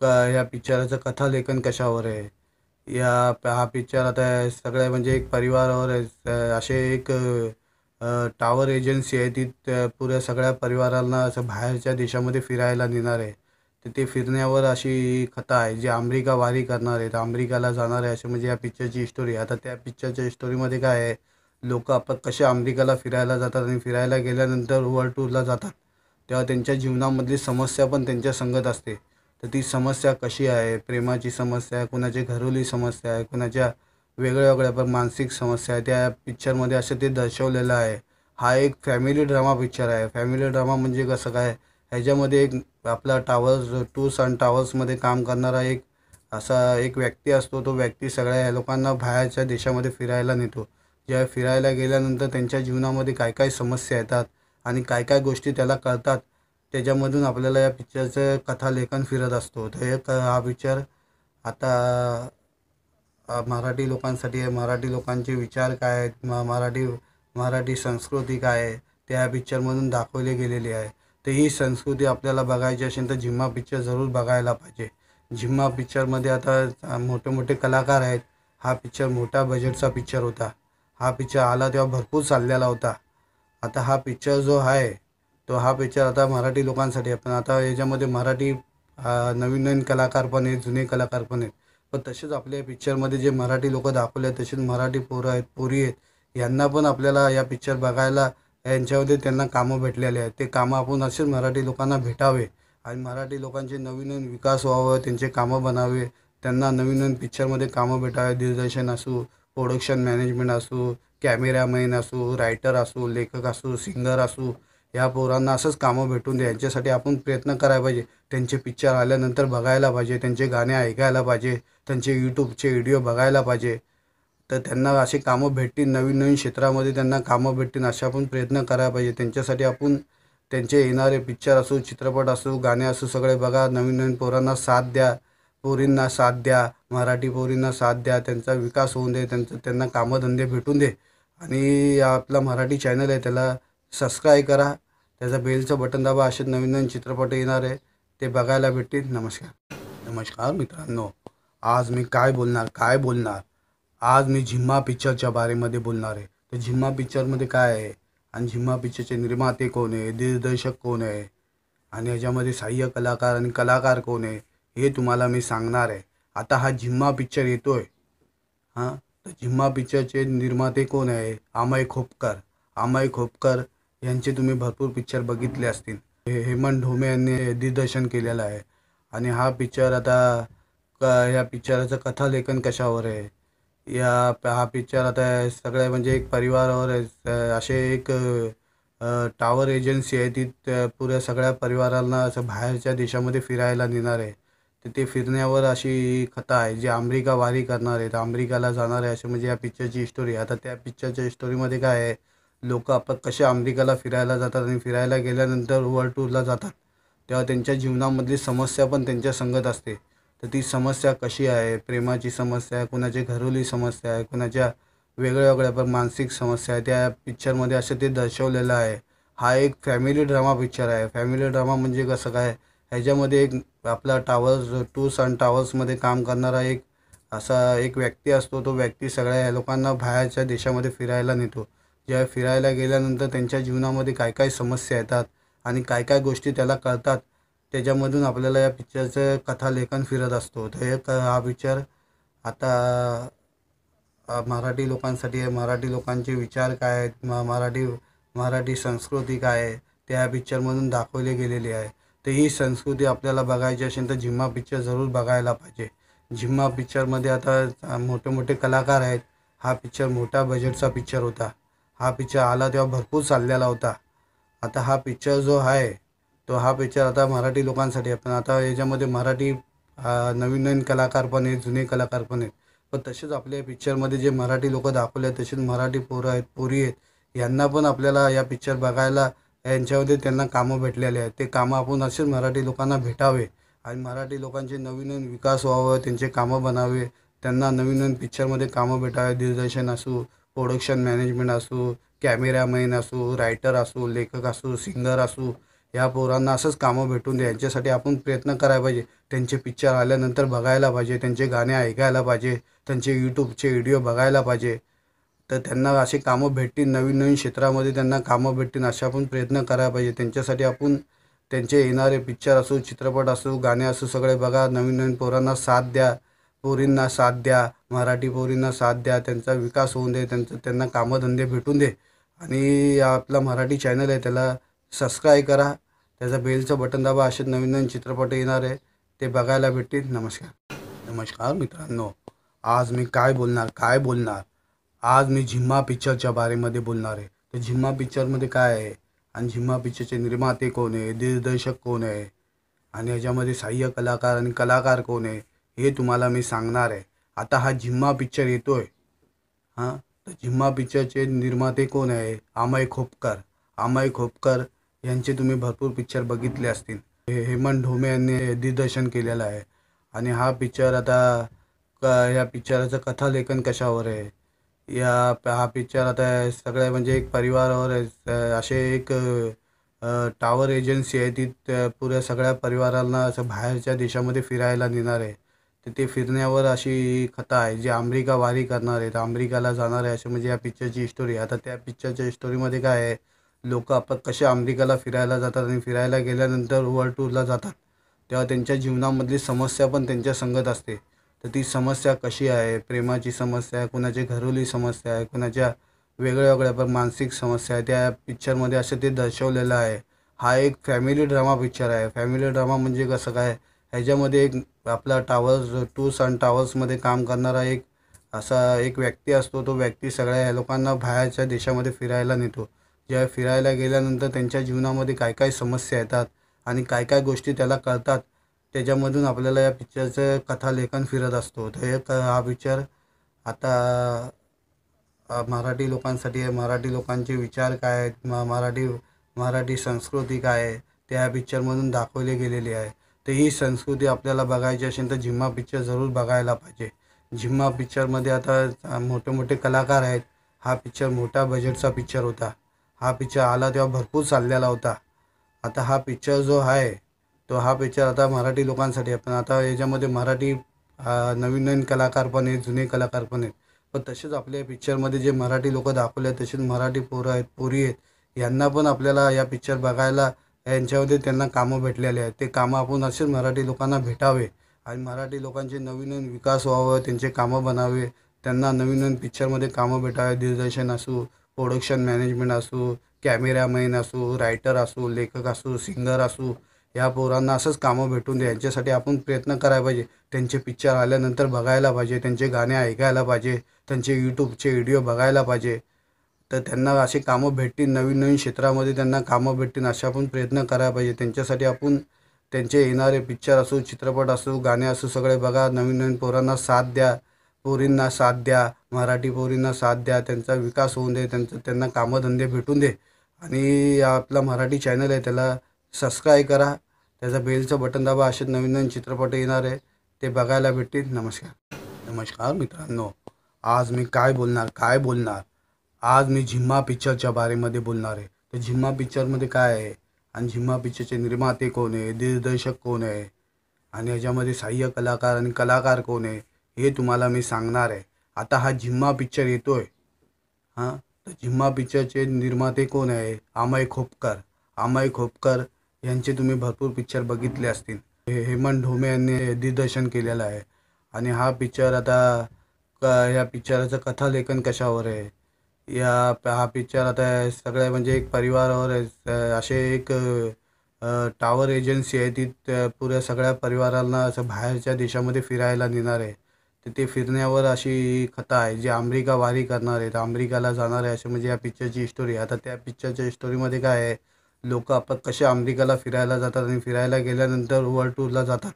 S2: क ह्या पिक्चराचं कथालेखन कशावर आहे या हा पिक्चर आता सगळे म्हणजे एक परिवारावर असे एक टावर एजन्सी आहे ती पुऱ्या सगळ्या परिवारांना असं बाहेरच्या देशामध्ये फिरायला नेणार आहे तर ते फिरण्यावर अशी कथा आहे जी अमेरिका वारी करणार आहे तर अमेरिकाला जाणार आहे असे म्हणजे या पिक्चरची स्टोरी आता त्या पिक्चरच्या स्टोरीमध्ये काय आहे लोक आपण कसे अमेरिकाला फिरायला जातात आणि फिरायला गेल्यानंतर वर्ल्ड टूरला जातात तेव्हा त्यांच्या जीवनामधली समस्या पण त्यांच्या संगत असते तर ती समस्या कशी आहे प्रेमाची समस्या आहे कुणाची घरोली समस्या आहे कुणाच्या वेगळ्या वेगळ्या पण मानसिक समस्या आहे त्या पिक्चरमध्ये असं ते दर्शवलेलं आहे हा एक फॅमिली ड्रामा पिक्चर आहे फॅमिली ड्रामा म्हणजे कसं काय ह्याच्यामध्ये एक आपला टावर्स टूर्स अँड टावर्समध्ये काम करणारा एक असा एक व्यक्ती असतो तो व्यक्ती सगळ्या लोकांना बाहेरच्या देशामध्ये फिरायला नेतो ज्या फिरायला गेल्यानंतर त्यांच्या जीवनामध्ये काय काय समस्या येतात आणि काय काय गोष्टी त्याला कळतात त्याच्यामधून आपल्याला या पिक्चरचं कथालेखन फिरत असतो तर एक हा पिक्चर आता मराठी लोकांसाठी आहे मराठी लोकांचे विचार काय आहेत म मराठी मराठी संस्कृती काय आहे ते ह्या पिक्चरमधून दाखवले गेलेली आहे तर ही संस्कृती आपल्याला बघायची असेल तर झिम्मा पिक्चर जरूर बघायला पाहिजे झिम्मा पिक्चरमध्ये आता मोठे मोठे कलाकार आहेत हा पिक्चर मोठा बजेटचा पिक्चर होता हा पिक्चर आला तेव्हा भरपूर चाललेला होता आता हा पिक्चर जो आहे तो हा पिक्चर आता मराठी लोकांसाठी आहे पण आता याच्यामध्ये मराठी नवीन नवीन कलाकार पण आहेत जुने कलाकार पण आहेत पण तसेच आपल्या पिक्चरमध्ये जे मराठी लोक दाखवले आहेत तसेच मराठी पोरं आहेत पोरी आहेत यांना पण आपल्याला या पिक्चर बघायला यांच्यामध्ये त्यांना कामं भेटलेले आहेत ते कामं आपण असेच मराठी लोकांना भेटावे आणि मराठी लोकांचे नवीन नवीन विकास व्हावं त्यांचे कामं बनावे त्यांना नवीन नवीन पिक्चरमध्ये कामं भेटावे दिग्दर्शन असू प्रोडक्शन मॅनेजमेंट असू कॅमेरामॅन असू रायटर असू लेखक असू सिंगर असू या पोरांना असंच कामं भेटून दे यांच्यासाठी आपण प्रयत्न करायला पाहिजे त्यांचे पिक्चर आल्यानंतर बघायला पाहिजे त्यांचे गाणे ऐकायला पाहिजे त्यांचे यूट्यूबचे व्हिडिओ बघायला पाहिजे तर त्यांना असे कामं भेटतील नवीन नवीन क्षेत्रामध्ये त्यांना कामं भेटतील असे आपण प्रयत्न करायला पाहिजे त्यांच्यासाठी आपण त्यांचे येणारे पिक्चर असो चित्रपट असो गाणे असो सगळे बघा नवीन नवीन पोरांना साथ द्या पोरींना साथ द्या मराठी पोरींना साथ द्या त्यांचा विकास होऊन दे त्यांचं त्यांना कामधंदे भेटून दे आणि आपला मराठी चॅनल आहे त्याला सबस्क्राईब करा त्याचा बेलचं बटन दाबा असे नवीन नवीन चित्रपट येणार आहे ते बघायला भेटतील नमस्कार नमस्कार मित्रांनो आज मी काय बोलणार काय बोलणार आज मी झिम्मा पिक्चरच्या बारेमध्ये बोलणार आहे तर झिम्मा पिक्चरमध्ये काय आहे आणि झिम्मा पिक्चरचे निर्माते कोण आहे दिग्दर्शक कोण आहे आणि याच्यामध्ये सहाय्य कलाकार आणि कलाकार कोण आहे हे तुम्हाला मी सांगणार आहे आता हा झिम्मा पिक्चर येतो आहे हां तर झिम्मा पिक्चरचे निर्माते कोण आहे अमय खोपकर अमय खोपकर यांचे तुम्ही भरपूर पिक्चर बघितले असतील हे हेमंत ढोमे यांनी दिग्दर्शन केलेलं आहे आणि हा पिक्चर आता क या पिक्चराचं कथालेखन कशावर आहे या हा पिक्चर आता सगळ्या म्हणजे एक परिवारावर असे एक टावर एजन्सी आहे ती पुऱ्या सगळ्या परिवारांना असं बाहेरच्या देशामध्ये फिरायला नेणार आहे तर ते फिरण्यावर अशी कथा आहे जी अमेरिका वारी करणार आहे तर अमेरिकाला जाणार आहे असे म्हणजे या पिक्चरची स्टोरी आता त्या पिक्चरच्या स्टोरीमध्ये काय आहे लोक आपण कसे अमेरिकेला फिरायला जातात आणि फिरायला गेल्यानंतर वर्ल्ड टूरला जातात तेव्हा त्यांच्या जीवनामधली समस्या पण त्यांच्या संगत असते तर ती समस्या कशी आहे प्रेमाची समस्या आहे कुणाची घरोली समस्या आहे कुणाच्या वेगळ्या वेगळ्या पण मानसिक समस्या आहे त्या पिक्चरमध्ये असं ते दर्शवलेलं आहे हा एक फॅमिली ड्रामा पिक्चर आहे फॅमिली ड्रामा म्हणजे कसं काय ह्याच्यामध्ये एक आपला टावर्स टूर्स अँड टावर्समध्ये काम करणारा एक असा एक व्यक्ती असतो तो व्यक्ती सगळ्या लोकांना बाहेरच्या देशामध्ये फिरायला नेतो ज्या फिरायला गेल्यानंतर त्यांच्या जीवनामध्ये काय काय समस्या येतात आणि काय काय गोष्टी त्याला कळतात त्याच्यामधून आपल्याला या पिक्चरचं कथालेखन फिरत असतो तर हे हा पिक्चर आता मराठी लोकांसाठी आहे मराठी लोकांचे विचार काय आहेत म मराठी मराठी संस्कृती काय आहे त्या पिक्चरमधून दाखवली गेलेली आहे तर ही संस्कृती आपल्याला बघायची असेल तर झिम्मा पिक्चर जरूर बघायला पाहिजे झिम्मा पिक्चरमध्ये आता मोठे मोठे कलाकार आहेत हा पिक्चर मोठा बजेटचा पिक्चर होता हा पिक्चर आला तेव्हा भरपूर चाललेला होता आता हा पिक्चर जो आहे तो हा पिक्चर आता मराठी लोकांसाठी आहे पण आता याच्यामध्ये मराठी नवीन नवीन कलाकार पण आहेत जुने कलाकार पण आहेत पण तसेच आपल्या पिक्चरमध्ये जे मराठी लोक दाखवले आहेत तसेच मराठी पोरं आहेत पोरी आहेत यांना पण आपल्याला या पिक्चर बघायला यांच्यामध्ये त्यांना कामं भेटलेले आहेत ते कामं आपण असेच मराठी लोकांना भेटावे आणि मराठी लोकांचे नवीन नवीन विकास व्हावं त्यांचे कामं बनावे त्यांना नवीन नवीन पिक्चरमध्ये कामं भेटावे दिग्दर्शन असू प्रोडक्शन मॅनेजमेंट असू कॅमेरामॅन असू रायटर असो लेखक असू सिंगर असू या पोरांना असंच कामं भेटून दे यांच्यासाठी आपण प्रयत्न करायला पाहिजे त्यांचे पिक्चर आल्यानंतर बघायला पाहिजे त्यांचे गाणे ऐकायला पाहिजे त्यांचे यूट्यूबचे व्हिडिओ बघायला पाहिजे तर त्यांना असे कामं भेटतील नवीन नवीन क्षेत्रामध्ये त्यांना कामं भेटतील असे आपण प्रयत्न करायला पाहिजे त्यांच्यासाठी आपण त्यांचे येणारे पिक्चर असो चित्रपट असू गाणे असू सगळे बघा नवीन नवीन पोरांना साथ द्या पोरींना साथ द्या मराठी पोरींना साथ द्या त्यांचा विकास होऊन दे त्यांचं त्यांना कामधंदे भेटून दे आणि आपला मराठी चॅनल आहे त्याला सबस्क्राईब करा त्याचा बेलचं बटन दाबा असे नवीन नवीन चित्रपट येणार आहे ते बघायला भेटतील नमस्कार नमस्कार मित्रांनो आज मी काय बोलणार काय बोलणार आज मी झिम्मा पिक्चरच्या बारेमध्ये बोलणार आहे तर झिम्मा पिक्चरमध्ये काय आहे आणि झिम्मा पिक्चरचे निर्माते कोण आहे दिग्दर्शक कोण आहे आणि याच्यामध्ये सहाय्य कलाकार आणि कलाकार कोण आहे हे तुम्हाला मी सांगणार आहे आता हा झिम्मा पिक्चर येतोय हां तर झिम्मा पिक्चरचे निर्माते कोण आहे अमय खोपकर अमय खोपकर यांचे तुम्ही भरपूर पिक्चर बघितले असतील हेमंत ढोमे यांनी दिग्दर्शन केलेलं आहे आणि हा पिक्चर आता या पिक्चराचं कथालेखन कशावर आहे या हा पिक्चर आता सगळ्या म्हणजे एक परिवारावर असे एक टावर एजन्सी आहे ती पुऱ्या सगळ्या परिवारांना असं बाहेरच्या देशामध्ये फिरायला नेणार आहे तिथे फिरण्यावर अशी कथा आहे जी अमेरिका वारी करणार आहेत अमेरिकाला जाणार आहे अशी म्हणजे या पिक्चरची आहे आता त्या पिक्चरच्या हिस्टोरीमध्ये काय आहे लोक आपण कसे अमेरिकाला फिरायला जातात आणि फिरायला गेल्यानंतर वर्ल्ड टूरला जातात तेव्हा त्यांच्या जीवनामधली समस्या पण त्यांच्या संगत असते तर ती समस्या कशी आहे प्रेमाची समस्या आहे कुणाची घरोली समस्या आहे कुणाच्या वेगळ्या वेगळ्या पण मानसिक समस्या आहे त्या पिक्चरमध्ये असं ते दर्शवलेलं आहे हा एक फॅमिली ड्रामा पिक्चर आहे फॅमिली ड्रामा म्हणजे कसं काय ह्याच्यामध्ये एक आपला टावर्स टूर्स अँड टावर्समध्ये काम करणारा एक असा एक व्यक्ती असतो तो व्यक्ती सगळ्या ह्या लोकांना बाहेरच्या देशामध्ये फिरायला नेतो ज्या फिरायला गेल्यानंतर त्यांच्या जीवनामध्ये काय काय समस्या येतात आणि काय काय गोष्टी त्याला कळतात त्याच्यामधून आपल्याला या पिक्चरचं कथालेखन फिरत असतो तर एक हा पिक्चर आता मराठी लोकांसाठी आहे मराठी लोकांचे विचार काय आहेत मराठी मराठी संस्कृती काय आहे ते पिक्चरमधून दाखवले गेलेले आहे ते ही संस्कृती आपल्याला बघायची असेल तर झिम्मा पिक्चर जरूर बघायला पाहिजे झिम्मा पिक्चरमध्ये आता मोठे मोठे कलाकार आहेत हा पिक्चर मोठा बजेटचा पिक्चर होता हा पिक्चर आला तेव्हा भरपूर चाललेला होता आता हा पिक्चर जो आहे तो हा पिक्चर आता मराठी लोकांसाठी आहे पण आता याच्यामध्ये मराठी नवीन नवीन कलाकार पण आहेत जुने कलाकार पण आहेत पण तसेच आपल्या पिक्चरमध्ये जे मराठी लोक दाखवले आहेत तसेच मराठी पोरं आहेत पोरी आहेत यांना पण आपल्याला या पिक्चर बघायला यांच्यामध्ये त्यांना कामं भेटलेले आहेत ते कामं आपण असेच मराठी लोकांना भेटावे आणि मराठी लोकांचे नवीन नवीन विकास व्हावं त्यांचे कामं बनावे त्यांना नवीन नवीन पिक्चरमध्ये कामं भेटावे दिग्दर्शन असू प्रोडक्शन मॅनेजमेंट असू कॅमेरामॅन असू रायटर असू लेखक असू सिंगर असू या पोरांना असंच कामं भेटून दे यांच्यासाठी आपण प्रयत्न करायला पाहिजे त्यांचे पिक्चर आल्यानंतर बघायला पाहिजे त्यांचे गाणे ऐकायला पाहिजे त्यांचे यूट्यूबचे व्हिडिओ बघायला पाहिजे तर त्यांना असे कामं भेटतील नवीन नवीन क्षेत्रामध्ये त्यांना कामं भेटतील असे आपण प्रयत्न करायला पाहिजे त्यांच्यासाठी आपण त्यांचे येणारे पिक्चर असो चित्रपट असो गाणे असो सगळे बघा नवीन नवीन पोरांना साथ द्या पोरींना साथ द्या मराठी पोरींना साथ द्या त्यांचा विकास होऊन दे त्यांचं त्यांना कामंधंदे भेटून दे आणि आपला मराठी चॅनल आहे त्याला सबस्क्राईब करा त्याचा बेलचं बटन दाबा असे नवीन नवीन चित्रपट येणार आहे ते बघायला भेटतील नमस्कार नमस्कार मित्रांनो आज मी काय बोलणार काय बोलणार आज मी झिम्मा पिक्चरच्या बारेमध्ये बोलणार आहे तर झिम्मा पिक्चरमध्ये काय आहे आणि झिम्मा पिक्चरचे निर्माते कोण आहे दिग्दर्शक कोण आहे आणि ह्याच्यामध्ये सहाय्य कलाकार आणि कलाकार कोण आहे हे तुम्हाला मी सांगणार आहे आता हा झिम्मा पिक्चर येतो आहे हां तर झिम्मा पिक्चरचे निर्माते कोण आहे अमय खोपकर अमय खोपकर यांचे तुम्ही भरपूर पिक्चर बघितले असतील हे हेमंत ढोमे यांनी दिग्दर्शन केलेलं आहे आणि हा पिक्चर आता ह्या पिक्चराचं कथालेखन कशावर आहे या हा पिक्चर आता सगळे म्हणजे एक परिवारावर असे एक टावर एजन्सी आहे ती पुऱ्या सगळ्या परिवारांना असं बाहेरच्या देशामध्ये फिरायला नेणार आहे तर ते फिरण्यावर अशी कथा आहे जी अमेरिका वारी करणार आहे तर अमेरिकाला जाणार आहे असे म्हणजे या पिक्चरची स्टोरी आता त्या पिक्चरच्या स्टोरीमध्ये काय आहे लोक आपण कसे अमेरिकाला फिरायला जातात आणि फिरायला गेल्यानंतर वर्ल्ड टूरला जातात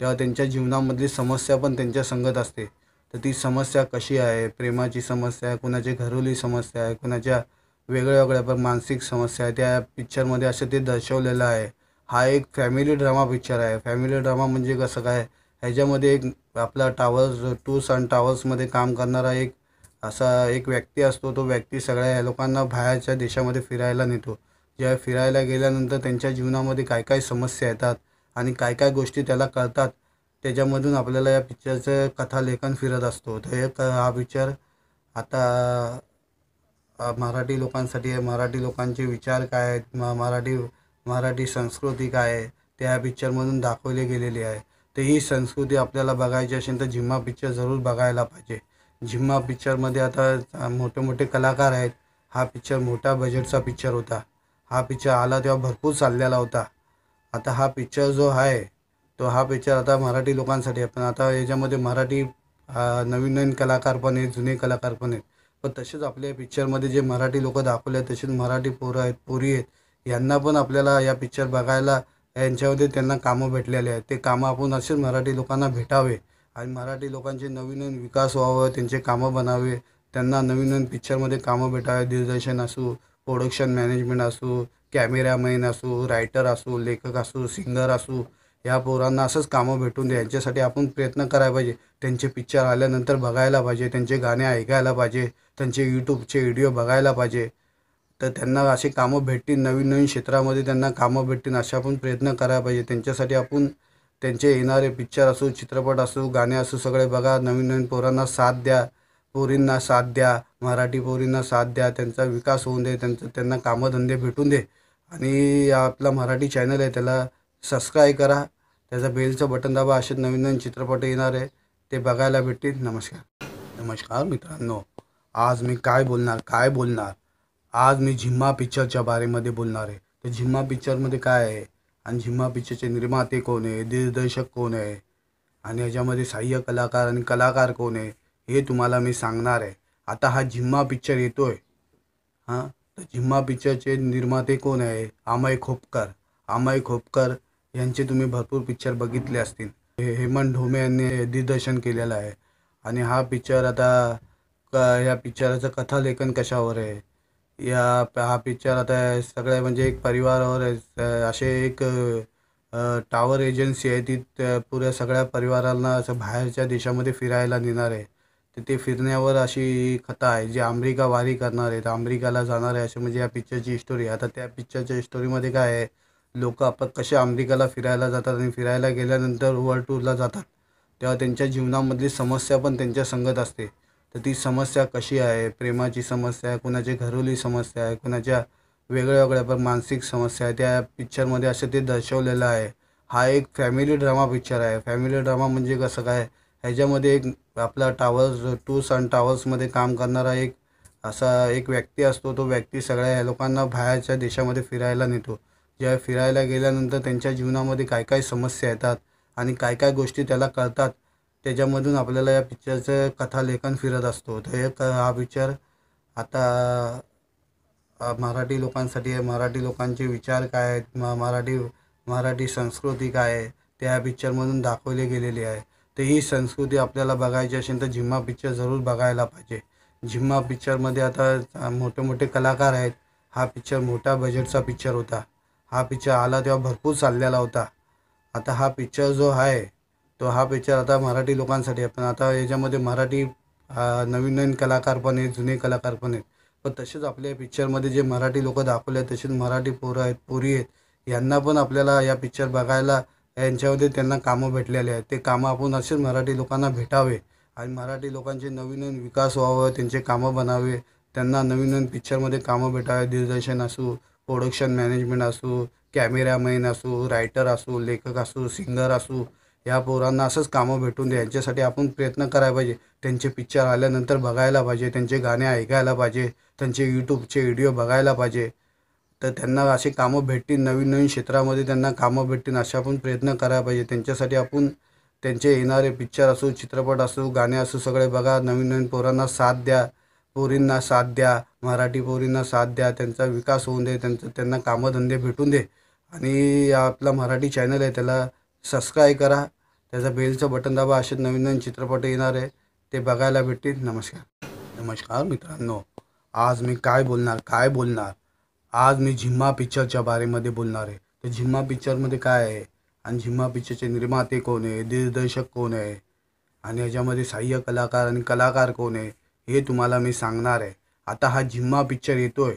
S2: तेव्हा त्यांच्या जीवनामधली समस्या पण त्यांच्या संगत असते तर ती समस्या कशी आहे प्रेमाची समस्या आहे कुणाची घरोली समस्या आहे कुणाच्या वेगळ्या वेगळ्या पण मानसिक समस्या आहे त्या पिक्चरमध्ये असं ते दर्शवलेलं आहे हा एक फॅमिली ड्रामा पिक्चर आहे फॅमिली ड्रामा म्हणजे कसं काय ह्याच्यामध्ये एक आपला टावर्स टू सन टावर्समध्ये काम करणारा एक असा एक व्यक्ती असतो तो व्यक्ती सगळ्या ह्या लोकांना बाहेरच्या देशामध्ये फिरायला नेतो ज्या फिरायला गेल्यानंतर त्यांच्या जीवनामध्ये काय काय समस्या येतात आणि काय काय गोष्टी त्याला कळतात त्याच्यामधून आपल्याला या पिक्चरचं कथालेखन फिरत असतो तर एक हा पिक्चर आता मराठी लोकांसाठी आहे मराठी लोकांचे विचार काय आहेत म मराठी मराठी संस्कृती काय आहे ते ह्या पिक्चरमधून दाखवले गेलेली आहे तर ही संस्कृती आपल्याला बघायची असेल तर झिम्मा पिक्चर जरूर बघायला पाहिजे झिम्मा पिक्चरमध्ये आता मोठे मोठे कलाकार आहेत हा पिक्चर मोठा बजेटचा पिक्चर होता हा पिक्चर आला तेव्हा भरपूर चाललेला होता आता हा पिक्चर जो आहे तो हा पिक्चर आता मराठी लोकांसाठी आहे पण आता याच्यामध्ये मराठी नवीन नवीन कलाकार पण आहेत जुने कलाकार पण आहेत पण तसेच आपल्या पिक्चरमध्ये जे मराठी लोक दाखवले आहेत तसेच मराठी पोरं आहेत पोरी आहेत यांना पण आपल्याला या पिक्चर बघायला यांच्यामध्ये त्यांना कामं भेटलेले आहेत ते कामं आपण असेच मराठी लोकांना भेटावे आणि मराठी लोकांचे नवीन नवीन विकास व्हावं त्यांचे कामं बनावे त्यांना नवीन नवीन पिक्चरमध्ये कामं भेटावे दिग्दर्शन असू प्रोडक्शन मॅनेजमेंट असू कॅमेरामॅन असू रायटर असू लेखक असू सिंगर असू या पोरांना असंच कामं भेटून दे यांच्यासाठी आपण प्रयत्न करायला पाहिजे त्यांचे पिक्चर आल्यानंतर बघायला पाहिजे त्यांचे गाणे ऐकायला पाहिजे त्यांचे यूट्यूबचे व्हिडिओ बघायला पाहिजे तर त्यांना असे कामं भेटतील नवीन नवीन क्षेत्रामध्ये त्यांना कामं भेटतील असे आपण प्रयत्न करायला पाहिजे त्यांच्यासाठी आपण त्यांचे येणारे पिक्चर असो चित्रपट असो गाणे असो सगळे बघा नवीन नवीन पोरांना साथ द्या पोरींना साथ द्या मराठी पोरींना साथ द्या त्यांचा विकास होऊन दे त्यांचं त्यांना कामंधंदे भेटून दे आणि आपला मराठी चॅनल आहे त्याला सबस्क्राईब करा त्याचा बेलचं बटन दाबा असे नवीन नवीन चित्रपट येणार आहे ते बघायला भेटतील नमस्कार नमस्कार मित्रांनो आज मी काय बोलणार काय बोलणार आज मी झिम्मा पिक्चरच्या बारेमध्ये बोलणार आहे तर झिम्मा पिक्चरमध्ये काय आहे आणि झिम्मा पिक्चरचे निर्माते कोण आहे दिग्दर्शक कोण आहे आणि याच्यामध्ये सहाय्य कलाकार आणि कलाकार कोण आहे हे तुम्हाला मी सांगणार आहे आता हा झिम्मा पिक्चर येतो आहे हां तर झिम्मा पिक्चरचे निर्माते कोण आहे अमय खोपकर अमय खोपकर यांचे तुम्ही भरपूर पिक्चर बघितले असतील हे हेमंत ढोमे यांनी दिग्दर्शन केलेलं आहे आणि हा पिक्चर आता क या पिक्चराचं कथालेखन कशावर आहे या हा पिक्चर आता सगळ्या म्हणजे एक परिवारावर आहे असे एक टावर एजन्सी आहे ती पुऱ्या सगळ्या परिवारांना असं बाहेरच्या देशामध्ये फिरायला नेणार आहे तर ते फिरण्यावर अशी कथा आहे जी अमेरिका वारी करणार आहे तर अमेरिकाला जाणार आहे असे म्हणजे या पिक्चरची स्टोरी आता त्या पिक्चरच्या स्टोरीमध्ये काय आहे लोक आपण कसे अमेरिकाला फिरायला जातात आणि फिरायला गेल्यानंतर वर्ल्ड टूरला जातात तेव्हा त्यांच्या जीवनामधली समस्या पण त्यांच्या संगत असते तर ती समस्या कशी आहे प्रेमाची समस्या आहे कुणाची घरोली समस्या आहे कुणाच्या वेगळ्या वेगळ्या पण मानसिक समस्या आहे त्या पिक्चरमध्ये असं ते दर्शवलेलं आहे हा एक फॅमिली ड्रामा पिक्चर आहे फॅमिली ड्रामा म्हणजे कसं काय ह्याच्यामध्ये एक आपला टावर्स टूर्स अँड टावर्समध्ये काम करणारा एक असा एक व्यक्ती असतो तो व्यक्ती सगळ्या लोकांना बाहेरच्या देशामध्ये फिरायला नेतो ज्या फिरायला गेल्यानंतर त्यांच्या जीवनामध्ये काय काय समस्या येतात आणि काय काय गोष्टी त्याला कळतात त्याच्यामधून आपल्याला या पिक्चरचं कथालेखन फिरत असतो तर हे हा पिक्चर आता मराठी लोकांसाठी आहे मराठी लोकांचे विचार काय आहेत म मराठी मराठी संस्कृती काय आहे ते पिक्चरमधून दाखवले गेलेली आहे तर ही संस्कृती आपल्याला बघायची असेल तर झिम्मा पिक्चर जरूर बघायला पाहिजे झिम्मा पिक्चरमध्ये आता मोठे मोठे कलाकार आहेत हा पिक्चर मोठा बजेटचा पिक्चर होता हा पिक्चर आला तेव्हा भरपूर चाललेला होता आता हा पिक्चर जो आहे तो हा पिक्चर आता मराठी लोकांसाठी आहे पण आता याच्यामध्ये मराठी नवीन नवीन कलाकार पण आहेत जुने कलाकार पण आहेत पण तसेच आपल्या पिक्चरमध्ये जे मराठी लोक दाखवले आहेत तसेच मराठी पोरं आहेत पोरी आहेत यांना पण आपल्याला या पिक्चर बघायला यांच्यामध्ये त्यांना कामं भेटलेले आहेत ते कामं आपण असेच मराठी लोकांना भेटावे आणि मराठी लोकांचे नवीन नवीन विकास व्हावं त्यांचे कामं बनावे त्यांना नवीन नवीन पिक्चरमध्ये कामं भेटावे दिग्दर्शन असू प्रोडक्शन मॅनेजमेंट असू कॅमेरामॅन असू रायटर असो लेखक असो सिंगर असू या पोरांना असंच कामं भेटून द्या यांच्यासाठी आपण प्रयत्न करायला पाहिजे त्यांचे पिक्चर आल्यानंतर बघायला पाहिजे त्यांचे गाणे ऐकायला पाहिजे त्यांचे यूट्यूबचे व्हिडिओ बघायला पाहिजे तर त्यांना असे कामं भेटतील नवीन नवीन क्षेत्रामध्ये त्यांना कामं भेटतील असे आपण प्रयत्न करायला पाहिजे त्यांच्यासाठी आपण त्यांचे येणारे पिक्चर असो चित्रपट असो गाणे असो सगळे बघा नवीन नवीन पोरांना साथ द्या पोरींना साथ द्या मराठी पोरींना साथ द्या त्यांचा विकास होऊन दे त्यांचं त्यांना कामधंदे भेटून दे आणि आपला मराठी चॅनल आहे त्याला सबस्क्राईब करा त्याचा बेलचं बटन दाबा असे नवीन नवीन चित्रपट येणार आहे ते बघायला भेटतील नमस्कार नमस्कार मित्रांनो आज मी काय बोलणार काय बोलणार आज मी झिम्मा पिक्चरच्या बारेमध्ये बोलणार आहे तर झिम्मा पिक्चरमध्ये काय आहे आणि झिम्मा पिक्चरचे निर्माते कोण आहे दिग्दर्शक कोण आहे आणि याच्यामध्ये सहाय्य कलाकार आणि कलाकार कोण आहे हे तुम्हाला मी सांगणार आहे आता हा झिम्मा पिक्चर येतो आहे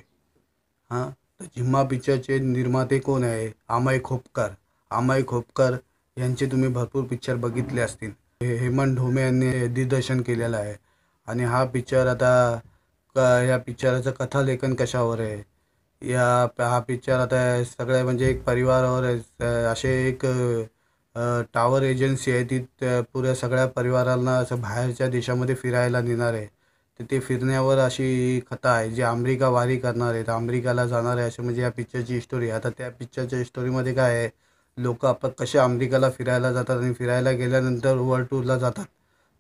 S2: हां तर झिम्मा पिक्चरचे निर्माते कोण आहे अमय खोपकर अमय खोपकर यांचे तुम्ही भरपूर पिक्चर बघितले असतील हे हेमंत ढोमे यांनी दिग्दर्शन केलेलं आहे आणि हा पिक्चर आता क या पिक्चराचं कथालेखन कशावर आहे या हा पिक्चर आता सगळ्या म्हणजे एक परिवारावर असे एक टावर एजन्सी आहे ती पुऱ्या सगळ्या परिवारांना असं बाहेरच्या देशामध्ये फिरायला नेणार आहे तिथे फिरण्यावर अशी कथा आहे जी अमेरिका वारी करणार आहेत अमेरिकाला जाणार आहे अशी म्हणजे या पिक्चरची आहे आता त्या पिक्चरच्या हिस्टोरीमध्ये काय आहे लोक आपण कसे अमेरिकाला फिरायला जातात आणि फिरायला गेल्यानंतर वर्ल्ड टूरला जातात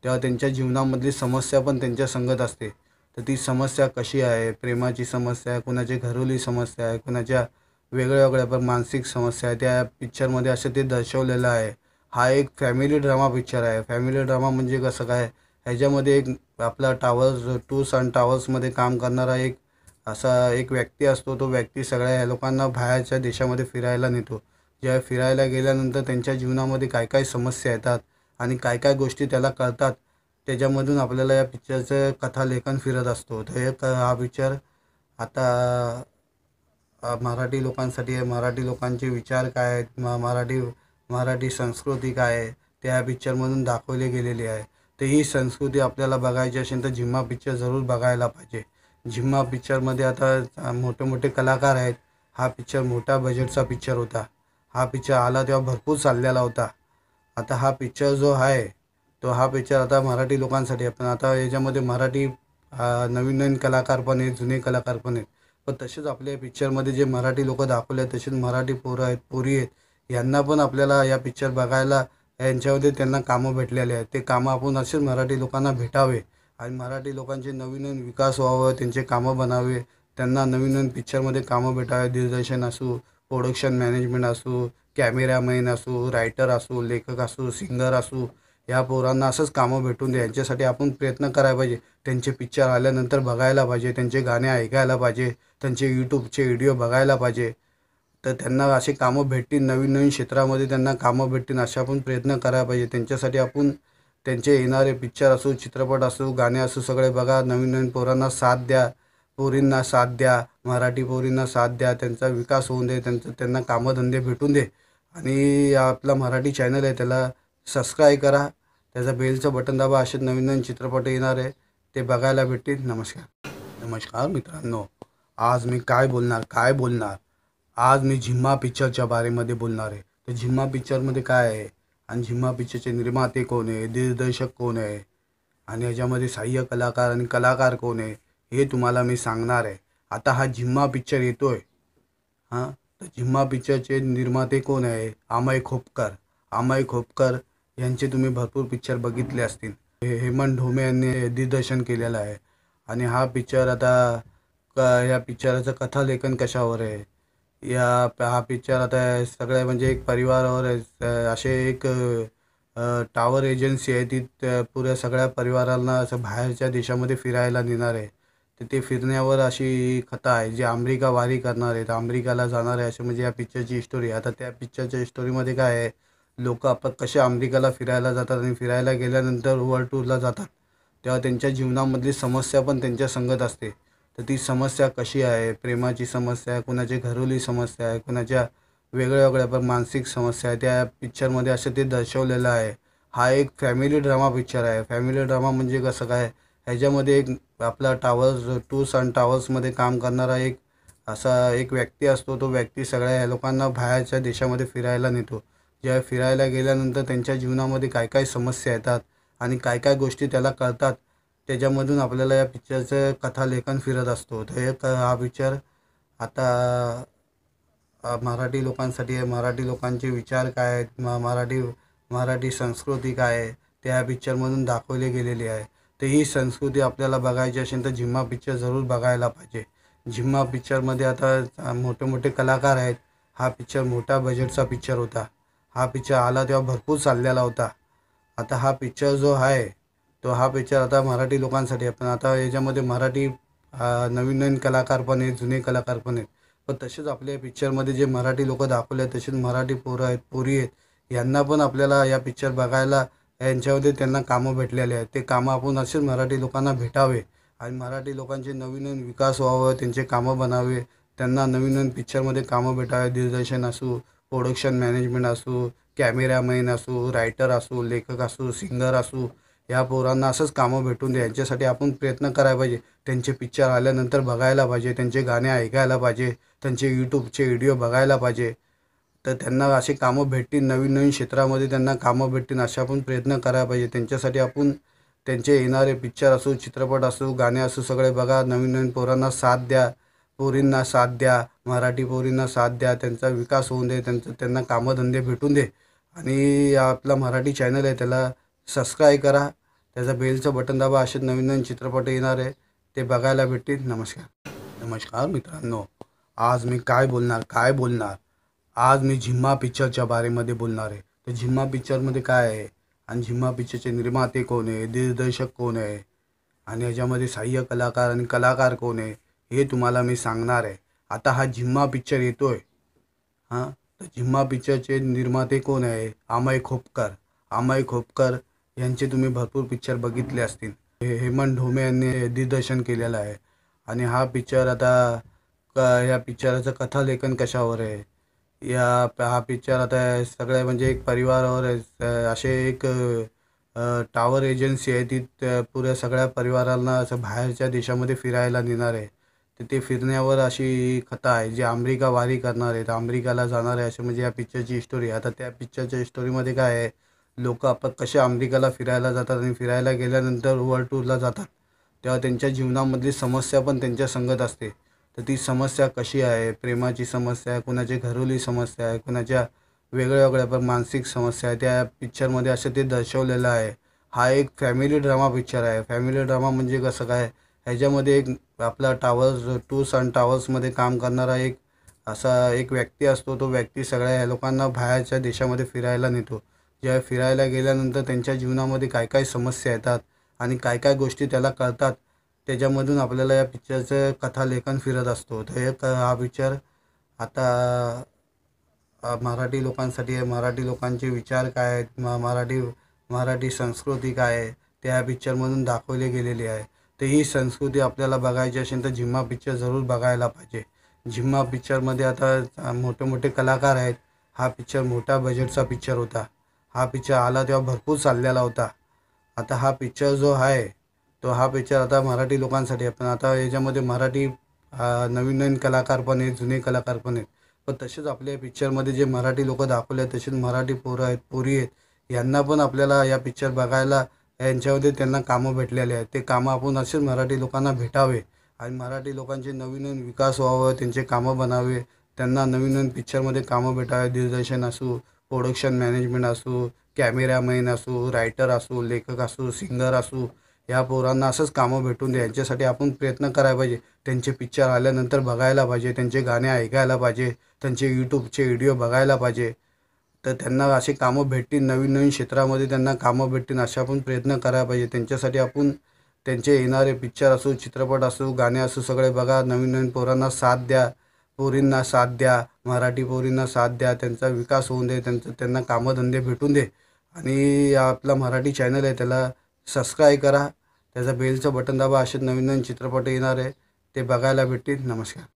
S2: तेव्हा त्यांच्या जीवनामधली समस्या पण त्यांच्या संगत असते तर ती समस्या कशी आहे प्रेमाची समस्या आहे कुणाची घरोली समस्या आहे कुणाच्या वेगळ्या वेगळ्या पण मानसिक समस्या आहे त्या पिक्चरमध्ये असं ते दर्शवलेलं आहे हा एक फॅमिली ड्रामा पिक्चर आहे फॅमिली ड्रामा म्हणजे कसं काय ह्याच्यामध्ये एक आपला टावर्स टूर्स अँड टावर्समध्ये काम करणारा एक असा एक व्यक्ती असतो तो व्यक्ती सगळ्या ह्या लोकांना बाहेरच्या देशामध्ये फिरायला नेतो ज्या फिरायला गेल्यानंतर त्यांच्या जीवनामध्ये काय काय समस्या येतात आणि काय काय गोष्टी त्याला कळतात त्याच्यामधून आपल्याला या पिक्चरचं कथालेखन फिरत असतो तर एक हा पिक्चर आता मराठी लोकांसाठी आहे मराठी लोकांचे विचार काय आहेत मराठी मराठी संस्कृती काय आहे ते ह्या पिक्चरमधून दाखवले गेलेले आहे ते ही संस्कृती आपल्याला बघायची असेल तर झिम्मा पिक्चर जरूर बघायला पाहिजे झिम्मा पिक्चरमध्ये आता मोठे मोठे कलाकार आहेत हा पिक्चर मोठा बजेटचा पिक्चर होता हा पिक्चर आला तेव्हा भरपूर चाललेला होता आता हा पिक्चर जो आहे तो हा पिक्चर आता मराठी लोकांसाठी आहे पण आता याच्यामध्ये मराठी नवीन नवीन कलाकार पण आहेत जुने कलाकार पण आहेत पण तसेच आपल्या पिक्चरमध्ये जे मराठी लोक दाखवले आहेत तसेच मराठी पोरं आहेत पोरी आहेत यांना पण आपल्याला या पिक्चर बघायला यांच्यामध्ये त्यांना कामं भेटलेले आहेत ते कामं आपण असेच मराठी लोकांना भेटावे आणि मराठी लोकांचे नवीन नवीन विकास व्हावं त्यांचे कामं बनावे त्यांना नवीन नवीन पिक्चरमध्ये कामं भेटावे दिग्दर्शन असू प्रोडक्शन मॅनेजमेंट असू कॅमेरामॅन असू रायटर असू लेखक असू सिंगर असू या पोरांना असंच कामं भेटून दे यांच्यासाठी आपण प्रयत्न करायला पाहिजे त्यांचे पिक्चर आल्यानंतर बघायला पाहिजे त्यांचे गाणे ऐकायला पाहिजे त्यांचे यूट्यूबचे व्हिडिओ बघायला पाहिजे तर त्यांना असे कामं भेटतील नवीन नवीन क्षेत्रामध्ये त्यांना कामं भेटतील असे आपण प्रयत्न करायला पाहिजे त्यांच्यासाठी आपण त्यांचे येणारे पिक्चर असो चित्रपट असो गाणे असो सगळे बघा नवीन नवीन पोरांना साथ द्या पोरींना साथ द्या मराठी पोरींना साथ द्या त्यांचा विकास होऊन दे त्यांचं त्यांना कामंधंदे भेटून दे आणि आपला मराठी चॅनल आहे त्याला सबस्क्राईब करा त्याचा बेलचं बटन दाबा असे नवीन नवीन चित्रपट येणार आहे ते बघायला भेटतील नमस्कार नमस्कार मित्रांनो आज मी काय बोलणार काय बोलणार आज मी झिम्मा पिक्चरच्या बारेमध्ये बोलणार आहे तर झिम्मा पिक्चरमध्ये काय आहे आणि झिम्मा पिक्चरचे निर्माते कोण आहे दिग्दर्शक कोण आहे आणि ह्याच्यामध्ये सहाय्य कलाकार आणि कलाकार कोण आहे हे तुम्हाला मी सांगणार आहे आता हा झिम्मा पिक्चर येतो आहे हां तर झिम्मा पिक्चरचे निर्माते कोण आहे अमय खोपकर अमय खोपकर यांचे तुम्ही भरपूर पिक्चर बघितले असतील हे हेमंत ढोमे यांनी दिग्दर्शन केलेलं आहे आणि हा पिक्चर आता ह्या पिक्चराचं कथालेखन कशावर आहे या हा पिक्चर आता सगळ्या म्हणजे एक परिवारावर असे एक टावर एजन्सी आहे ती पुऱ्या सगळ्या परिवारांना असं बाहेरच्या देशामध्ये फिरायला नेणार आहे तर ते फिरण्यावर अशी कथा आहे जी अमेरिका वारी करणार आहे तर अमेरिकाला जाणार आहे अशी म्हणजे या पिक्चरची स्टोरी आता त्या पिक्चरच्या हिस्टोरीमध्ये काय आहे लोक आपण कसे अमेरिकाला फिरायला जातात आणि फिरायला गेल्यानंतर वर्ल्ड टूरला जातात तेव्हा त्यांच्या जीवनामधली समस्या पण त्यांच्या संगत असते तर ती समस्या कशी आहे प्रेमाची समस्या आहे कुणाची घरोली समस्या आहे कुणाच्या वेगळ्या वेगळ्या पण मानसिक समस्या आहे त्या पिक्चरमध्ये असं ते दर्शवलेलं आहे हा एक फॅमिली ड्रामा पिक्चर आहे फॅमिली ड्रामा म्हणजे कसं काय ह्याच्यामध्ये एक आपला टावर्स टूर्स अँड टावर्समध्ये काम करणारा एक असा एक व्यक्ती असतो तो व्यक्ती सगळ्या लोकांना बाहेरच्या देशामध्ये फिरायला नेतो ज्या फिरायला गेल्यानंतर त्यांच्या जीवनामध्ये काय काय समस्या येतात आणि काय काय गोष्टी त्याला कळतात त्याच्यामधून आपल्याला या पिक्चरचं कथालेखन फिरत असतो तर एक हा पिक्चर आता मराठी लोकांसाठी आहे मराठी लोकांचे विचार काय आहेत म मराठी मराठी संस्कृती काय आहे ते या पिक्चरमधून दाखवले गेलेली आहे तर ही संस्कृती आपल्याला बघायची असेल तर झिम्मा पिक्चर जरूर बघायला पाहिजे झिम्मा पिक्चरमध्ये आता मोठे मोठे कलाकार आहेत हा पिक्चर मोठा बजेटचा पिक्चर होता हा पिक्चर आला तेव्हा भरपूर चाललेला होता आता हा पिक्चर जो आहे तो हा पिक्चर आता मराठी लोकांसाठी आहे पण आता याच्यामध्ये मराठी नवीन नवीन कलाकार पण आहेत जुने कलाकार पण आहेत पण तसेच आपल्या पिक्चरमध्ये जे मराठी लोक दाखवले आहेत तसेच मराठी पोरं आहेत पोरी आहेत यांना पण आपल्याला या पिक्चर बघायला यांच्यामध्ये त्यांना कामं भेटलेले आहेत ते कामं आपण असेच मराठी लोकांना भेटावे आणि मराठी लोकांचे नवीन नवीन विकास व्हावं त्यांचे कामं बनावे त्यांना नवीन नवीन पिक्चरमध्ये कामं भेटावे दिग्दर्शन असू प्रोडक्शन मॅनेजमेंट असू कॅमेरामॅन असू रायटर असू लेखक असू सिंगर असू या पोरांना असंच कामं भेटून दे यांच्यासाठी आपण प्रयत्न करायला पाहिजे त्यांचे पिक्चर आल्यानंतर बघायला पाहिजे त्यांचे गाणे ऐकायला पाहिजे त्यांचे यूट्यूबचे व्हिडिओ बघायला पाहिजे तर त्यांना असे कामं भेटतील नवीन नवीन क्षेत्रामध्ये त्यांना कामं भेटतील असे आपण प्रयत्न करायला पाहिजे त्यांच्यासाठी आपण त्यांचे येणारे पिक्चर असो चित्रपट असो गाणे असो सगळे बघा नवीन नवीन पोरांना साथ द्या पोरींना साथ द्या मराठी पोरींना साथ द्या त्यांचा विकास होऊन दे त्यांचं त्यांना कामंधंदे भेटून दे आणि आपला मराठी चॅनल आहे त्याला सबस्क्राईब करा त्याचं बेलचं बटन दाबा असे नवीन नवीन चित्रपट येणार आहे ते बघायला भेटतील नमस्कार नमस्कार मित्रांनो आज मी काय बोलणार काय बोलणार आज मी झिम्मा पिक्चरच्या बारेमध्ये बोलणार आहे तर झिम्मा पिक्चरमध्ये काय आहे आणि झिम्मा पिक्चरचे निर्माते कोण आहे दिग्दर्शक कोण आहे आणि याच्यामध्ये सहाय्य कलाकार आणि कलाकार कोण आहे हे तुम्हाला मी सांगणार आहे आता हा झिम्मा पिक्चर येतो आहे हां तर झिम्मा पिक्चरचे निर्माते कोण आहे अमय खोपकर अमय खोपकर यांचे तुम्ही भरपूर पिक्चर बघितले असतील हे हेमंत ढोमे यांनी दिग्दर्शन केलेलं आहे आणि हा पिक्चर आता क या पिक्चराचं कथालेखन कशावर आहे या हा पिक्चर आता सगळ्या म्हणजे एक परिवारावर आहे असे एक टावर एजन्सी आहे ती पुऱ्या सगळ्या परिवारांना असं बाहेरच्या देशामध्ये फिरायला नेणार आहे तर ते फिरण्यावर अशी कथा आहे जी अमेरिका वारी करणार आहे तर अमेरिकाला जाणार आहे असे म्हणजे या पिक्चरची स्टोरी आता त्या पिक्चरच्या स्टोरीमध्ये काय आहे लोक आपण कसे अमेरिकेला फिरायला जातात आणि फिरायला गेल्यानंतर वर्ल्ड टूरला जातात तेव्हा त्यांच्या जीवनामधली समस्या पण त्यांच्या संगत असते तर ती समस्या कशी आहे प्रेमाची समस्या आहे कुणाची घरोली समस्या आहे कुणाच्या वेगळ्या वेगळ्या पण मानसिक समस्या आहे त्या पिक्चरमध्ये असं ते दर्शवलेलं आहे हा एक फॅमिली ड्रामा पिक्चर आहे फॅमिली ड्रामा म्हणजे कसं काय ह्याच्यामध्ये एक आपला टावर्स टूर्स अँड टावर्समध्ये काम करणारा एक असा एक व्यक्ती असतो तो व्यक्ती सगळ्या ह्या लोकांना बाहेरच्या देशामध्ये फिरायला नेतो ज्या फिरायला गेल्यानंतर त्यांच्या जीवनामध्ये काय काय समस्या येतात आणि काय काय गोष्टी त्याला कळतात त्याच्यामधून आपल्याला या पिक्चरचं कथालेखन फिरत असतो तर हे हा पिक्चर आता मराठी लोकांसाठी आहे मराठी लोकांचे विचार काय आहेत म मराठी मराठी संस्कृती काय आहे ते ह्या पिक्चरमधून दाखवले गेलेली आहे तर ही संस्कृती आपल्याला बघायची असेल तर झिम्मा पिक्चर जरूर बघायला पाहिजे झिम्मा पिक्चरमध्ये आता मोठे मोठे कलाकार आहेत हा पिक्चर मोठा बजेटचा पिक्चर होता हा पिक्चर आला तेव्हा भरपूर चाललेला होता आता हा पिक्चर जो आहे तो हा पिक्चर आता मराठी लोकांसाठी आहे पण आता याच्यामध्ये मराठी नवीन नवीन कलाकार पण आहेत जुने कलाकार पण आहेत पण तसेच आपल्या पिक्चरमध्ये जे मराठी लोक दाखवले आहेत तसेच मराठी पोरं आहेत पोरी आहेत यांना पण आपल्याला या पिक्चर बघायला यांच्यामध्ये त्यांना कामं भेटलेले आहेत ते कामं आपण असेच मराठी लोकांना भेटावे आणि मराठी लोकांचे नवीन नवीन विकास व्हावं त्यांचे कामं बनावे त्यांना नवीन नवीन पिक्चरमध्ये कामं भेटावे दिग्दर्शन असू प्रोडक्शन मॅनेजमेंट असो कॅमेरामॅन असू रायटर असो लेखक असो सिंगर असू या पोरांना असंच कामं भेटून द्या यांच्यासाठी आपण प्रयत्न करायला पाहिजे त्यांचे पिक्चर आल्यानंतर बघायला पाहिजे त्यांचे गाणे ऐकायला पाहिजे त्यांचे यूट्यूबचे व्हिडिओ बघायला पाहिजे तर त्यांना असे कामं भेटतील नवीन नवीन क्षेत्रामध्ये त्यांना कामं भेटतील असे आपण प्रयत्न करायला पाहिजे त्यांच्यासाठी आपण त्यांचे येणारे पिक्चर असो चित्रपट असू गाणे असू सगळे बघा नवीन नवीन पोरांना साथ द्या पोरींना साथ द्या मराठी पोरींना साथ द्या त्यांचा विकास होऊन दे त्यांचं त्यांना कामधंदे भेटून दे आणि आपला मराठी चॅनल आहे त्याला सबस्क्राईब करा त्याचा बेलचं बटन दाबा असे नवीन नवीन चित्रपट येणार आहे ते बघायला भेटतील नमस्कार